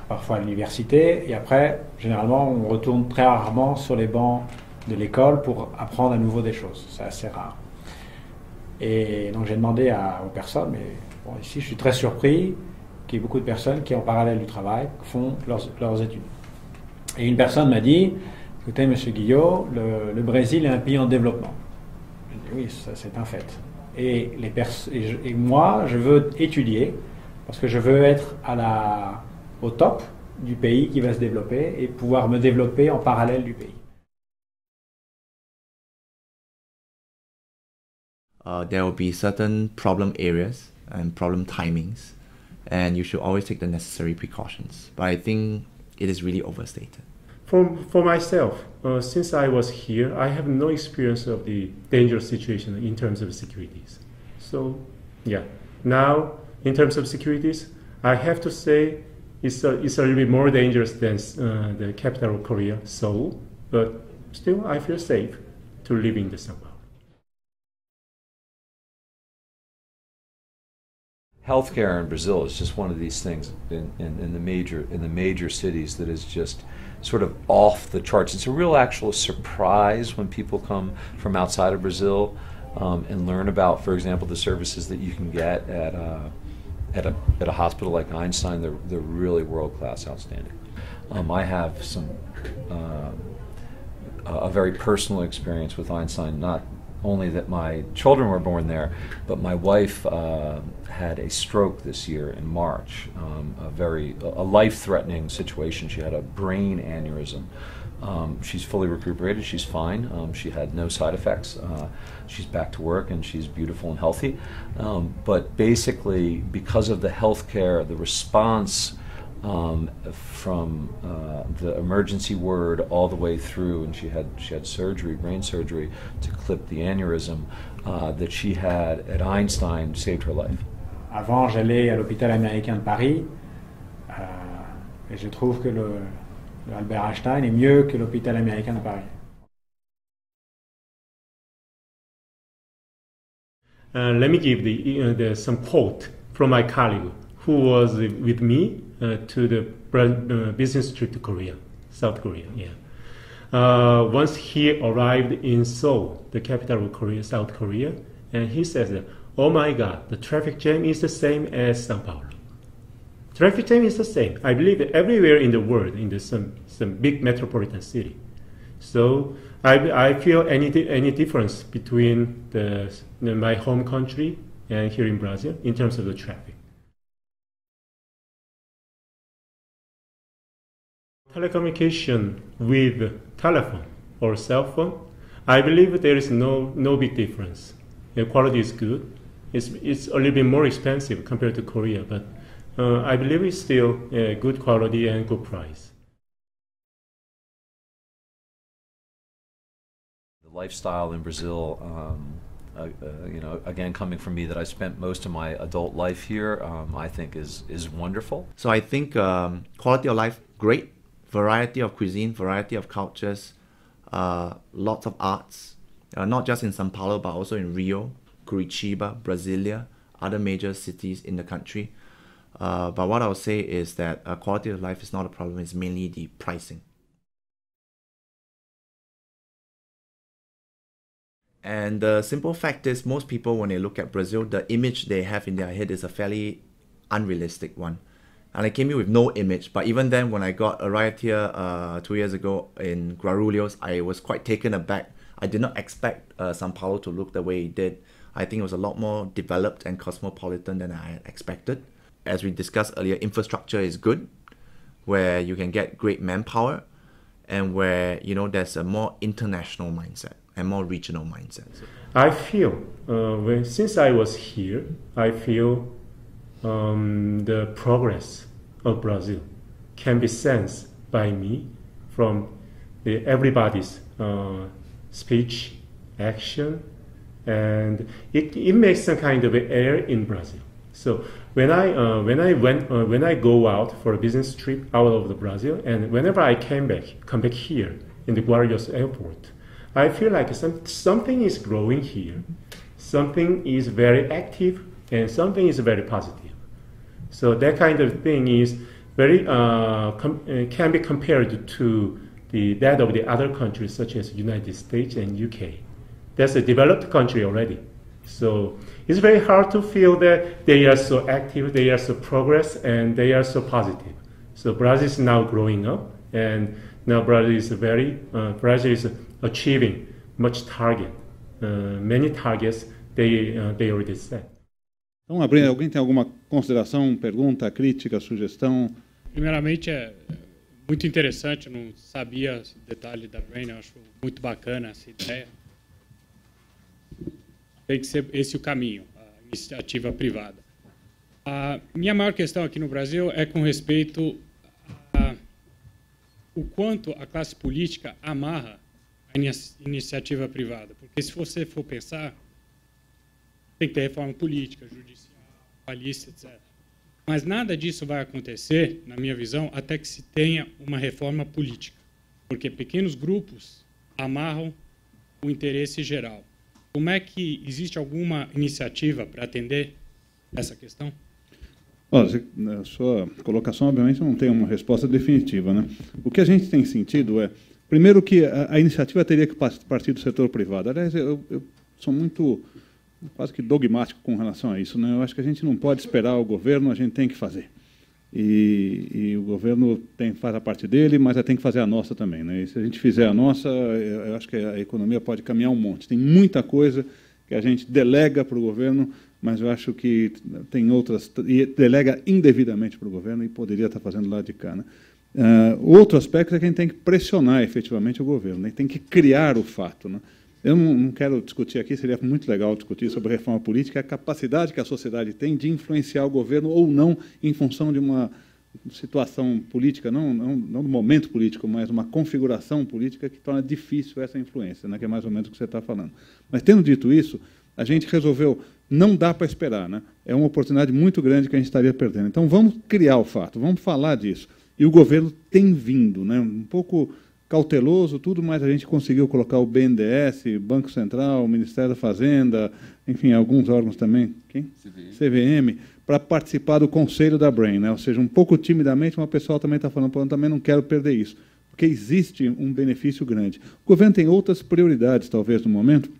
parfois à l'université et après, généralement, on retourne très rarement sur les bancs de l'école pour apprendre à nouveau des choses. C'est assez rare. Et donc j'ai demandé aux personnes, mais ici je suis très surpris qu'il y ait beaucoup de personnes qui, en parallèle du travail, font leurs, études. Et une personne m'a dit, écoutez, monsieur Guillot, le, Brésil est un pays en développement. Je oui, ça c'est un fait. Et, les et moi, je veux étudier parce que je veux être à la, au top du pays qui va se développer et pouvoir me développer en parallèle du pays. Uh, there will be certain problem areas and problem timings, and you should always take the necessary precautions. But I think it is really overstated. For, for myself, uh, since I was here, I have no experience of the dangerous situation in terms of securities. So, yeah, now in terms of securities, I have to say it's a, it's a little bit more dangerous than uh, the capital of Korea, Seoul, but still I feel safe to live in the suburb. Healthcare in Brazil is just one of these things in, in, in, the major in the major cities that is just sort of off the charts. It's a real actual surprise when people come from outside of Brazil um, and learn about, for example, the services that you can get at uh, at a, at a hospital like Einstein, they're, they're really world class, outstanding. Um, I have some uh, a very personal experience with Einstein, not only that my children were born there, but my wife uh, had a stroke this year in March, um, a very a life-threatening situation. She had a brain aneurysm. Um, she's fully recuperated. She's fine. Um, she had no side effects. Uh, She's back to work and she's beautiful and healthy. Um, but basically, because of the health care, the response um, from uh, the emergency word all the way through, and she had she had surgery, brain surgery, to clip the aneurysm uh, that she had at Einstein saved her life. Avant, j'allais à l'hôpital américain de Paris, euh, et je trouve que le, le Albert Einstein est mieux que l'hôpital américain de Paris. Uh, let me give the, the, some quote from my colleague who was with me uh, to the uh, business trip to Korea, South Korea. Yeah. Uh, once he arrived in Seoul, the capital of Korea, South Korea, and he says, "Oh my God, the traffic jam is the same as São Paulo." Traffic jam is the same. I believe everywhere in the world, in the, some, some big metropolitan city. So I, I feel any, any difference between the, the, my home country and here in Brazil in terms of the traffic. Telecommunication with telephone or cell phone, I believe there is no, no big difference. The quality is good. It's, it's a little bit more expensive compared to Korea, but uh, I believe it's still a good quality and good price. The lifestyle in Brazil, um, uh, uh, you know, again, coming from me that I spent most of my adult life here, um, I think is, is wonderful. So I think um, quality of life, great. Variety of cuisine, variety of cultures, uh, lots of arts, uh, not just in Sao Paulo, but also in Rio, Curitiba, Brasilia, other major cities in the country. Uh, but what I'll say is that uh, quality of life is not a problem, it's mainly the pricing. And the simple fact is, most people, when they look at Brazil, the image they have in their head is a fairly unrealistic one. And I came here with no image, but even then, when I got arrived here uh, two years ago in Guarulhos, I was quite taken aback. I did not expect uh, Sao Paulo to look the way it did. I think it was a lot more developed and cosmopolitan than I had expected. As we discussed earlier, infrastructure is good, where you can get great manpower, and where you know there's a more international mindset and more regional mindset? I feel uh, when, since I was here, I feel um, the progress of Brazil can be sensed by me from the, everybody's uh, speech, action, and it, it makes some kind of air in Brazil. So when I uh, when I went uh, when I go out for a business trip out of the Brazil, and whenever I came back, come back here in the Guarulhos airport, I feel like some, something is growing here. Something is very active and something is very positive. So that kind of thing is very uh, uh can be compared to the, that of the other countries such as United States and UK. That's a developed country already. So it's very hard to feel that they are so active, they are so progress, and they are so positive. So Brazil is now growing up, and now Brazil is very uh, Brazil is achieving much target, uh, many targets they, uh, they already set. Então, Brenda, alguém tem alguma consideração, pergunta, crítica, sugestão? Primeiramente, é muito interessante, não sabia o detalhe da Brain, acho muito bacana essa ideia. Tem que ser esse o caminho, a iniciativa privada. A minha maior questão aqui no Brasil é com respeito a o quanto a classe política amarra a iniciativa privada. Porque se você for pensar, tem que ter reforma política, judicial, trabalhista, etc. Mas nada disso vai acontecer, na minha visão, até que se tenha uma reforma política. Porque pequenos grupos amarram o interesse geral. Como é que existe alguma iniciativa para atender essa questão? Na a sua colocação, obviamente, não tem uma resposta definitiva. Né? O que a gente tem sentido é Primeiro que a, a iniciativa teria que partir do setor privado. Aliás, eu, eu sou muito quase que dogmático com relação a isso. Né? Eu acho que a gente não pode esperar o governo, a gente tem que fazer. E, e o governo tem, faz a parte dele, mas tem que fazer a nossa também. Né? E se a gente fizer a nossa, eu, eu acho que a economia pode caminhar um monte. Tem muita coisa que a gente delega para o governo, mas eu acho que tem outras, e delega indevidamente para o governo e poderia estar tá fazendo lá de cá. Né? Uh, outro aspecto é que a gente tem que pressionar efetivamente o governo, né? tem que criar o fato. Né? Eu não, não, quero discutir aqui, seria muito legal discutir sobre reforma política, a capacidade que a sociedade tem de influenciar o governo ou não em função de uma situação política, não, não, não do momento político, mas uma configuração política que torna difícil essa influência, né? que é mais ou menos o que você está falando. Mas, tendo dito isso, a gente resolveu, não dá para esperar, né? é uma oportunidade muito grande que a gente estaria perdendo. Então, vamos criar o fato, vamos falar disso e o governo tem vindo, né? um pouco cauteloso, tudo, mas a gente conseguiu colocar o BNDES, Banco Central, Ministério da Fazenda, enfim, alguns órgãos também, quem? CVM, CVM para participar do conselho da Brain, né? Ou seja, um pouco timidamente, uma pessoa também está falando, falando, também não quero perder isso, porque existe um benefício grande. O governo tem outras prioridades, talvez, no momento,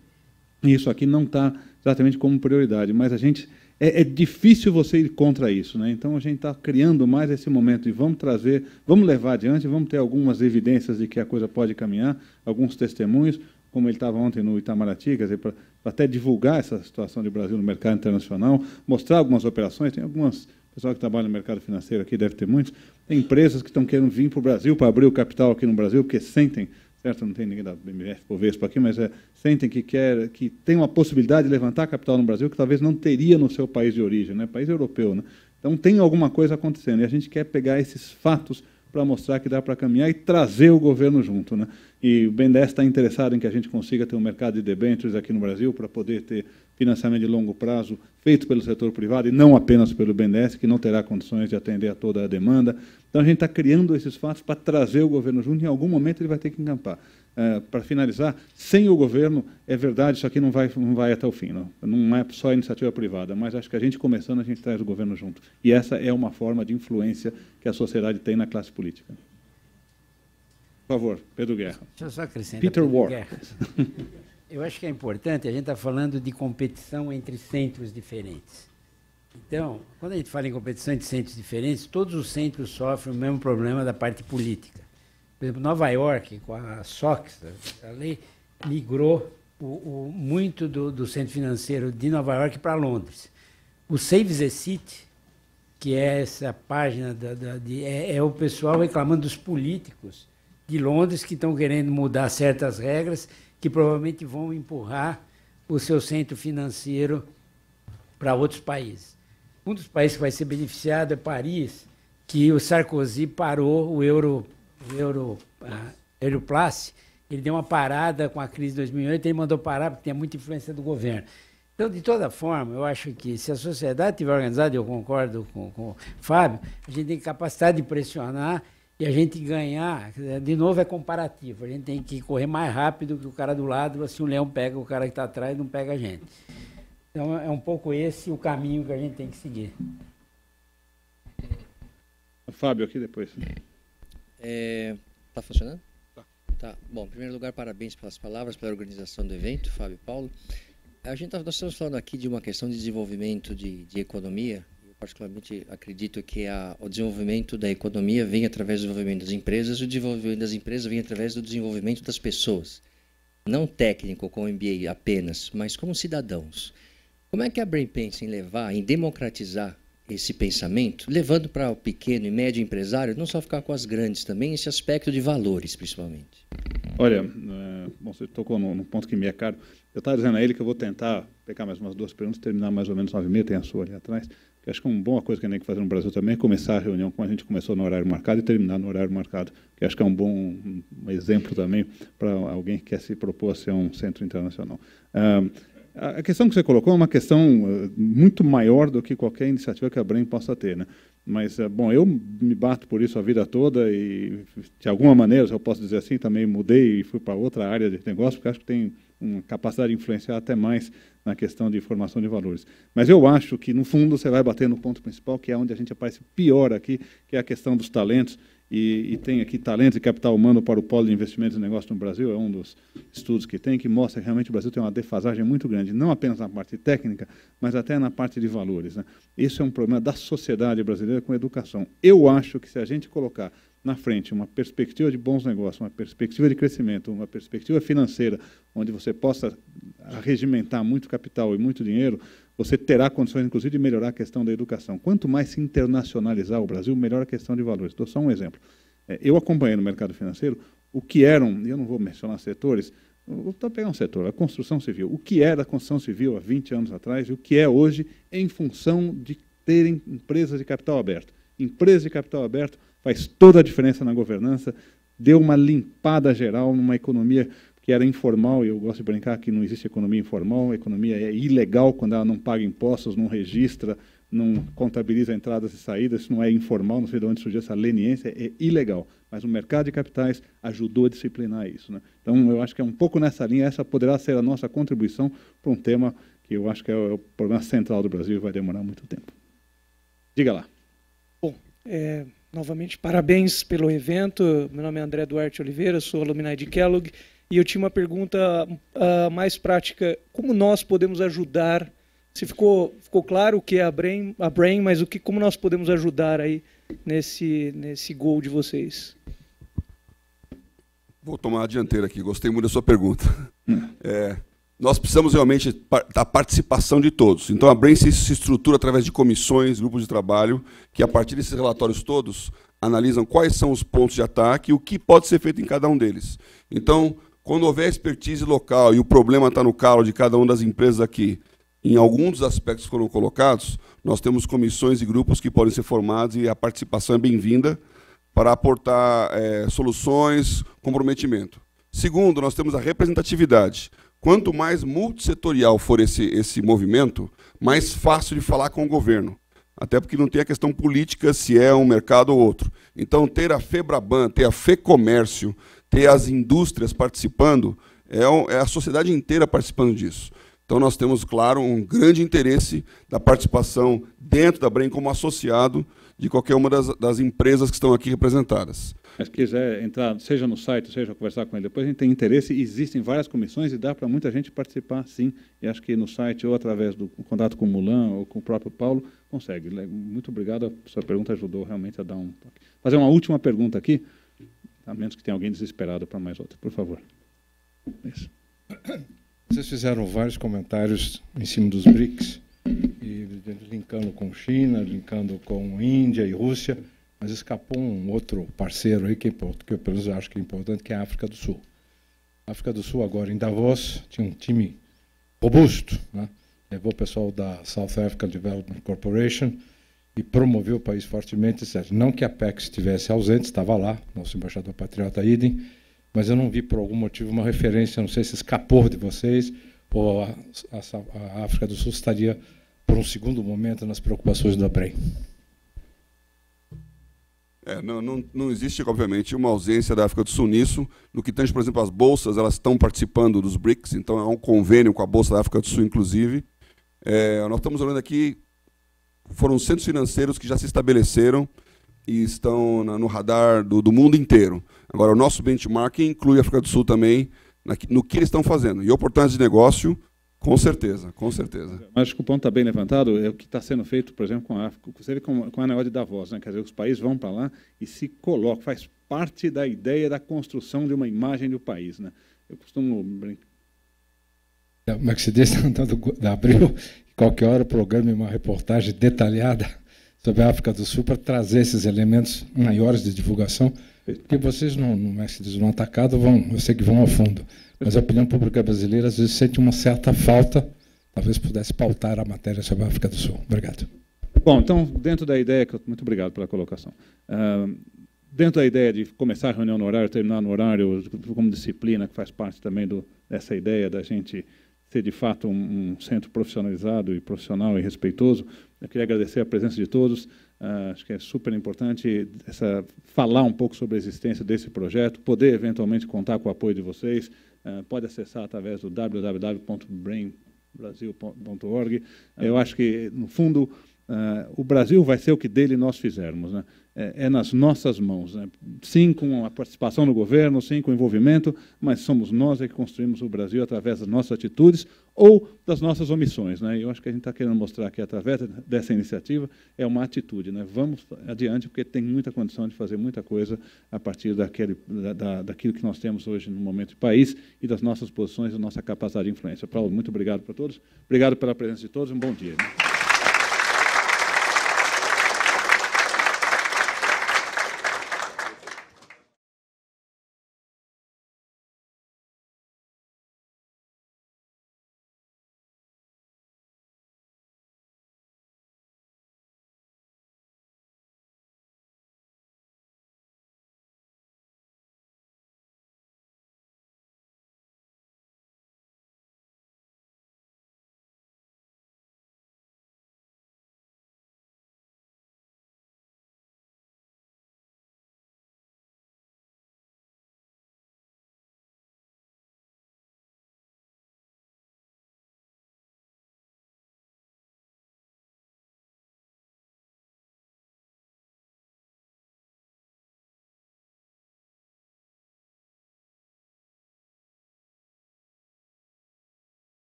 e isso aqui não está exatamente como prioridade, mas a gente é, é, difícil você ir contra isso, né? Então a gente está criando mais esse momento e vamos trazer, vamos levar adiante, vamos ter algumas evidências de que a coisa pode caminhar, alguns testemunhos, como ele estava ontem no Itamaraty, quer dizer, para até divulgar essa situação do Brasil no mercado internacional, mostrar algumas operações, tem algumas pessoal que trabalha no mercado financeiro aqui deve ter muitos, tem empresas que estão querendo vir para o Brasil para abrir o capital aqui no Brasil porque sentem certo? Não tem ninguém da BMF por aqui, mas é, sentem que quer, que tem uma possibilidade de levantar capital no Brasil que talvez não teria no seu país de origem, né? País europeu, né? Então tem alguma coisa acontecendo e a gente quer pegar esses fatos para mostrar que dá para caminhar e trazer o governo junto, né? E o BNDES está interessado em que a gente consiga ter um mercado de debêntures aqui no Brasil para poder ter financiamento de longo prazo feito pelo setor privado e não apenas pelo BNDES, que não terá condições de atender a toda a demanda. Então a gente está criando esses fatos para trazer o governo junto, em algum momento ele vai ter que encampar. É, para finalizar, sem o governo, é verdade, isso aqui não vai, não vai até o fim, não. não é só iniciativa privada, mas acho que a gente começando, a gente traz o governo junto. E essa é uma forma de influência que a sociedade tem na classe política. Por favor, Pedro Guerra. Deixa eu só acrescentar. Peter Ward. Eu acho que é importante, a gente está falando de competição entre centros diferentes. Então, quando a gente fala em competição entre centros diferentes, todos os centros sofrem o mesmo problema da parte política. Por exemplo, Nova York, com a SOX, a lei migrou o, o, muito do, do, centro financeiro de Nova York para Londres. O Save the City, que é essa página, da, da, de, é, é o pessoal reclamando dos políticos de Londres que estão querendo mudar certas regras que provavelmente vão empurrar o seu centro financeiro para outros países. Um dos países que vai ser beneficiado é Paris, que o Sarkozy parou o euro, o euro, uh, ele deu uma parada com a crise de 2008, ele mandou parar porque tinha muita influência do governo. Então, de toda forma, eu acho que se a sociedade estiver organizada, eu concordo com, com o Fábio, a gente tem capacidade de pressionar e a gente ganhar, de novo é comparativo, a gente tem que correr mais rápido que o cara do lado, assim o leão pega o cara que está atrás e não pega a gente. Então é um pouco esse o caminho que a gente tem que seguir. Fábio, aqui depois. É, tá funcionando? Tá. tá. Bom, em primeiro lugar, parabéns pelas palavras, pela organização do evento, Fábio e Paulo. A gente, tá, nós estamos falando aqui de uma questão de desenvolvimento de, de economia. Eu, particularmente, acredito que a, o desenvolvimento da economia vem através do desenvolvimento das empresas, o desenvolvimento das empresas vem através do desenvolvimento das pessoas. Não técnico com MBA apenas, mas como cidadãos. Como é que a Brain pensa em levar, em democratizar esse pensamento, levando para o pequeno e médio empresário, não só ficar com as grandes também, esse aspecto de valores, principalmente? Olha, é, bom, você tocou num, ponto que me é caro. Eu estava dizendo a ele que eu vou tentar pegar mais umas duas perguntas, terminar mais ou menos nove e meia, tem a sua ali atrás. Que acho que é uma boa coisa que a gente tem que fazer no Brasil também é começar a reunião como a gente começou no horário marcado e terminar no horário marcado. Que acho que é um bom um exemplo também para alguém que quer se propor a ser um centro internacional. Um, a questão que você colocou é uma questão eh, muito maior do que qualquer iniciativa que a Brem possa ter, né? Mas, eh, bom, eu me bato por isso a vida toda e, de alguma maneira, se eu posso dizer assim, também mudei e fui para outra área de negócio, porque acho que tem uma capacidade de influenciar até mais na questão de formação de valores. Mas eu acho que, no fundo, você vai bater no ponto principal, que é onde a gente aparece pior aqui, que é a questão dos talentos e, e, tem aqui talento e capital humano para o polo de investimentos e negócios no Brasil, é um dos estudos que tem, que mostra que realmente o Brasil tem uma defasagem muito grande, não apenas na parte técnica, mas até na parte de valores. Né? Isso é um problema da sociedade brasileira com a educação. Eu acho que se a gente colocar na frente uma perspectiva de bons negócios, uma perspectiva de crescimento, uma perspectiva financeira, onde você possa regimentar muito capital e muito dinheiro, você terá condições, inclusive, de melhorar a questão da educação. Quanto mais se internacionalizar o Brasil, melhor a questão de valores. Dou só um exemplo. É, eu acompanhei no mercado financeiro o que eram, e eu não vou mencionar setores, vou pegar um setor, a construção civil. O que era a construção civil há 20 anos atrás e o que é hoje em função de terem empresas de capital aberto. Empresa de capital aberto faz toda a diferença na governança, deu uma limpada geral numa economia que era informal, e eu gosto de brincar que não existe economia informal, a economia é ilegal quando ela não paga impostos, não registra, não contabiliza entradas e saídas, isso não é informal, não sei de onde surgiu essa leniência, é ilegal. Mas o mercado de capitais ajudou a disciplinar isso. Né? Então, eu acho que é um pouco nessa linha, essa poderá ser a nossa contribuição para um tema que eu acho que é o, é problema central do Brasil e vai demorar muito tempo. Diga lá. Bom, é, novamente, parabéns pelo evento. Meu nome é André Duarte Oliveira, sou alumni de Kellogg. E eu tinha uma pergunta uh, mais prática: como nós podemos ajudar? Se ficou, ficou claro o que é a Brain, a Brain mas o que, como nós podemos ajudar aí nesse, nesse gol de vocês? Vou tomar a dianteira aqui, gostei muito da sua pergunta. Hum. É, nós precisamos realmente da participação de todos. Então a Brain se estrutura através de comissões, grupos de trabalho, que a partir desses relatórios todos analisam quais são os pontos de ataque e o que pode ser feito em cada um deles. Então, quando houver expertise local e o problema está no calo de cada uma das empresas aqui, em alguns dos aspectos que foram colocados, nós temos comissões e grupos que podem ser formados e a participação é bem-vinda para aportar é, soluções, comprometimento. Segundo, nós temos a representatividade. Quanto mais multissetorial for esse, esse movimento, mais fácil de falar com o governo. Até porque não tem a questão política se é um mercado ou outro. Então, ter a FEBRABAN, ter a FEComércio, ter as indústrias participando, é, é a sociedade inteira participando disso. Então, nós temos, claro, um grande interesse da participação dentro da Brem como associado de qualquer uma das, das empresas que estão aqui representadas. Mas quiser entrar, seja no site, seja conversar com ele depois, a gente tem interesse, existem várias comissões e dá para muita gente participar, sim. E acho que no site, ou através do contato com o Mulan, ou com o próprio Paulo, consegue. Muito obrigado, a sua pergunta ajudou realmente a dar um... Fazer uma última pergunta aqui, a menos que tenha alguém desesperado para mais outra. Por favor. Isso. Vocês fizeram vários comentários em cima dos BRICS, e linkando com China, linkando com Índia e Rússia, mas escapou um outro parceiro aí que, é que eu pelo menos acho que é importante, que é a África do Sul. A África do Sul agora em Davos tinha um time robusto, né? levou o pessoal da South African Development Corporation, e promoveu o país fortemente, etc. Não que a PEC estivesse ausente, estava lá, nosso embaixador patriota Idem, mas eu não vi por algum motivo uma referência, não sei se escapou de vocês, ou a, a, a África do Sul estaria por um segundo momento nas preocupações da Prem. É, não, não, não, existe, obviamente, uma ausência da África do Sul nisso. No que tange, por exemplo, as bolsas, elas estão participando dos BRICS, então há um convênio com a Bolsa da África do Sul, inclusive. É, nós estamos olhando aqui foram centros financeiros que já se estabeleceram e estão na, no radar do, do, mundo inteiro. Agora, o nosso benchmark inclui a África do Sul também na, no que eles estão fazendo. E oportunidades de negócio, com certeza, com certeza. Mas acho que o ponto está bem levantado, é o que está sendo feito, por exemplo, com a África, você vê com, com a é Neode da Voz, né? quer dizer, os países vão para lá e se colocam, faz parte da ideia da construção de uma imagem do país. Né? Eu costumo brincar. Como é que se diz? Tá da Abril, qualquer hora programa uma reportagem detalhada sobre a África do Sul para trazer esses elementos maiores de divulgação, que vocês não, não, não atacado vão, eu sei que vão a fundo, mas a opinião pública brasileira às vezes sente uma certa falta, talvez pudesse pautar a matéria sobre a África do Sul. Obrigado. Bom, então dentro da ideia que eu, muito obrigado pela colocação. Uh, dentro da ideia de começar a reunião no horário, terminar no horário, como disciplina que faz parte também do, dessa ideia da gente ser de fato um, um centro profissionalizado e profissional e respeitoso. Eu queria agradecer a presença de todos. Uh, acho que é super importante essa, falar um pouco sobre a existência desse projeto, poder eventualmente contar com o apoio de vocês. Uh, pode acessar através do www.brainbrasil.org. Eu acho que, no fundo, uh, o Brasil vai ser o que dele nós fizermos. Né? É, é, nas nossas mãos. Né? Sim, com a participação do governo, sim, com o envolvimento, mas somos nós é que construímos o Brasil através das nossas atitudes ou das nossas omissões. Né? E eu acho que a gente está querendo mostrar que, através dessa iniciativa, é uma atitude. Né? Vamos adiante, porque tem muita condição de fazer muita coisa a partir daquele, da, daquilo que nós temos hoje no momento de país e das nossas posições, da nossa capacidade de influência. Paulo, muito obrigado para todos. Obrigado pela presença de todos. Um bom dia. Né?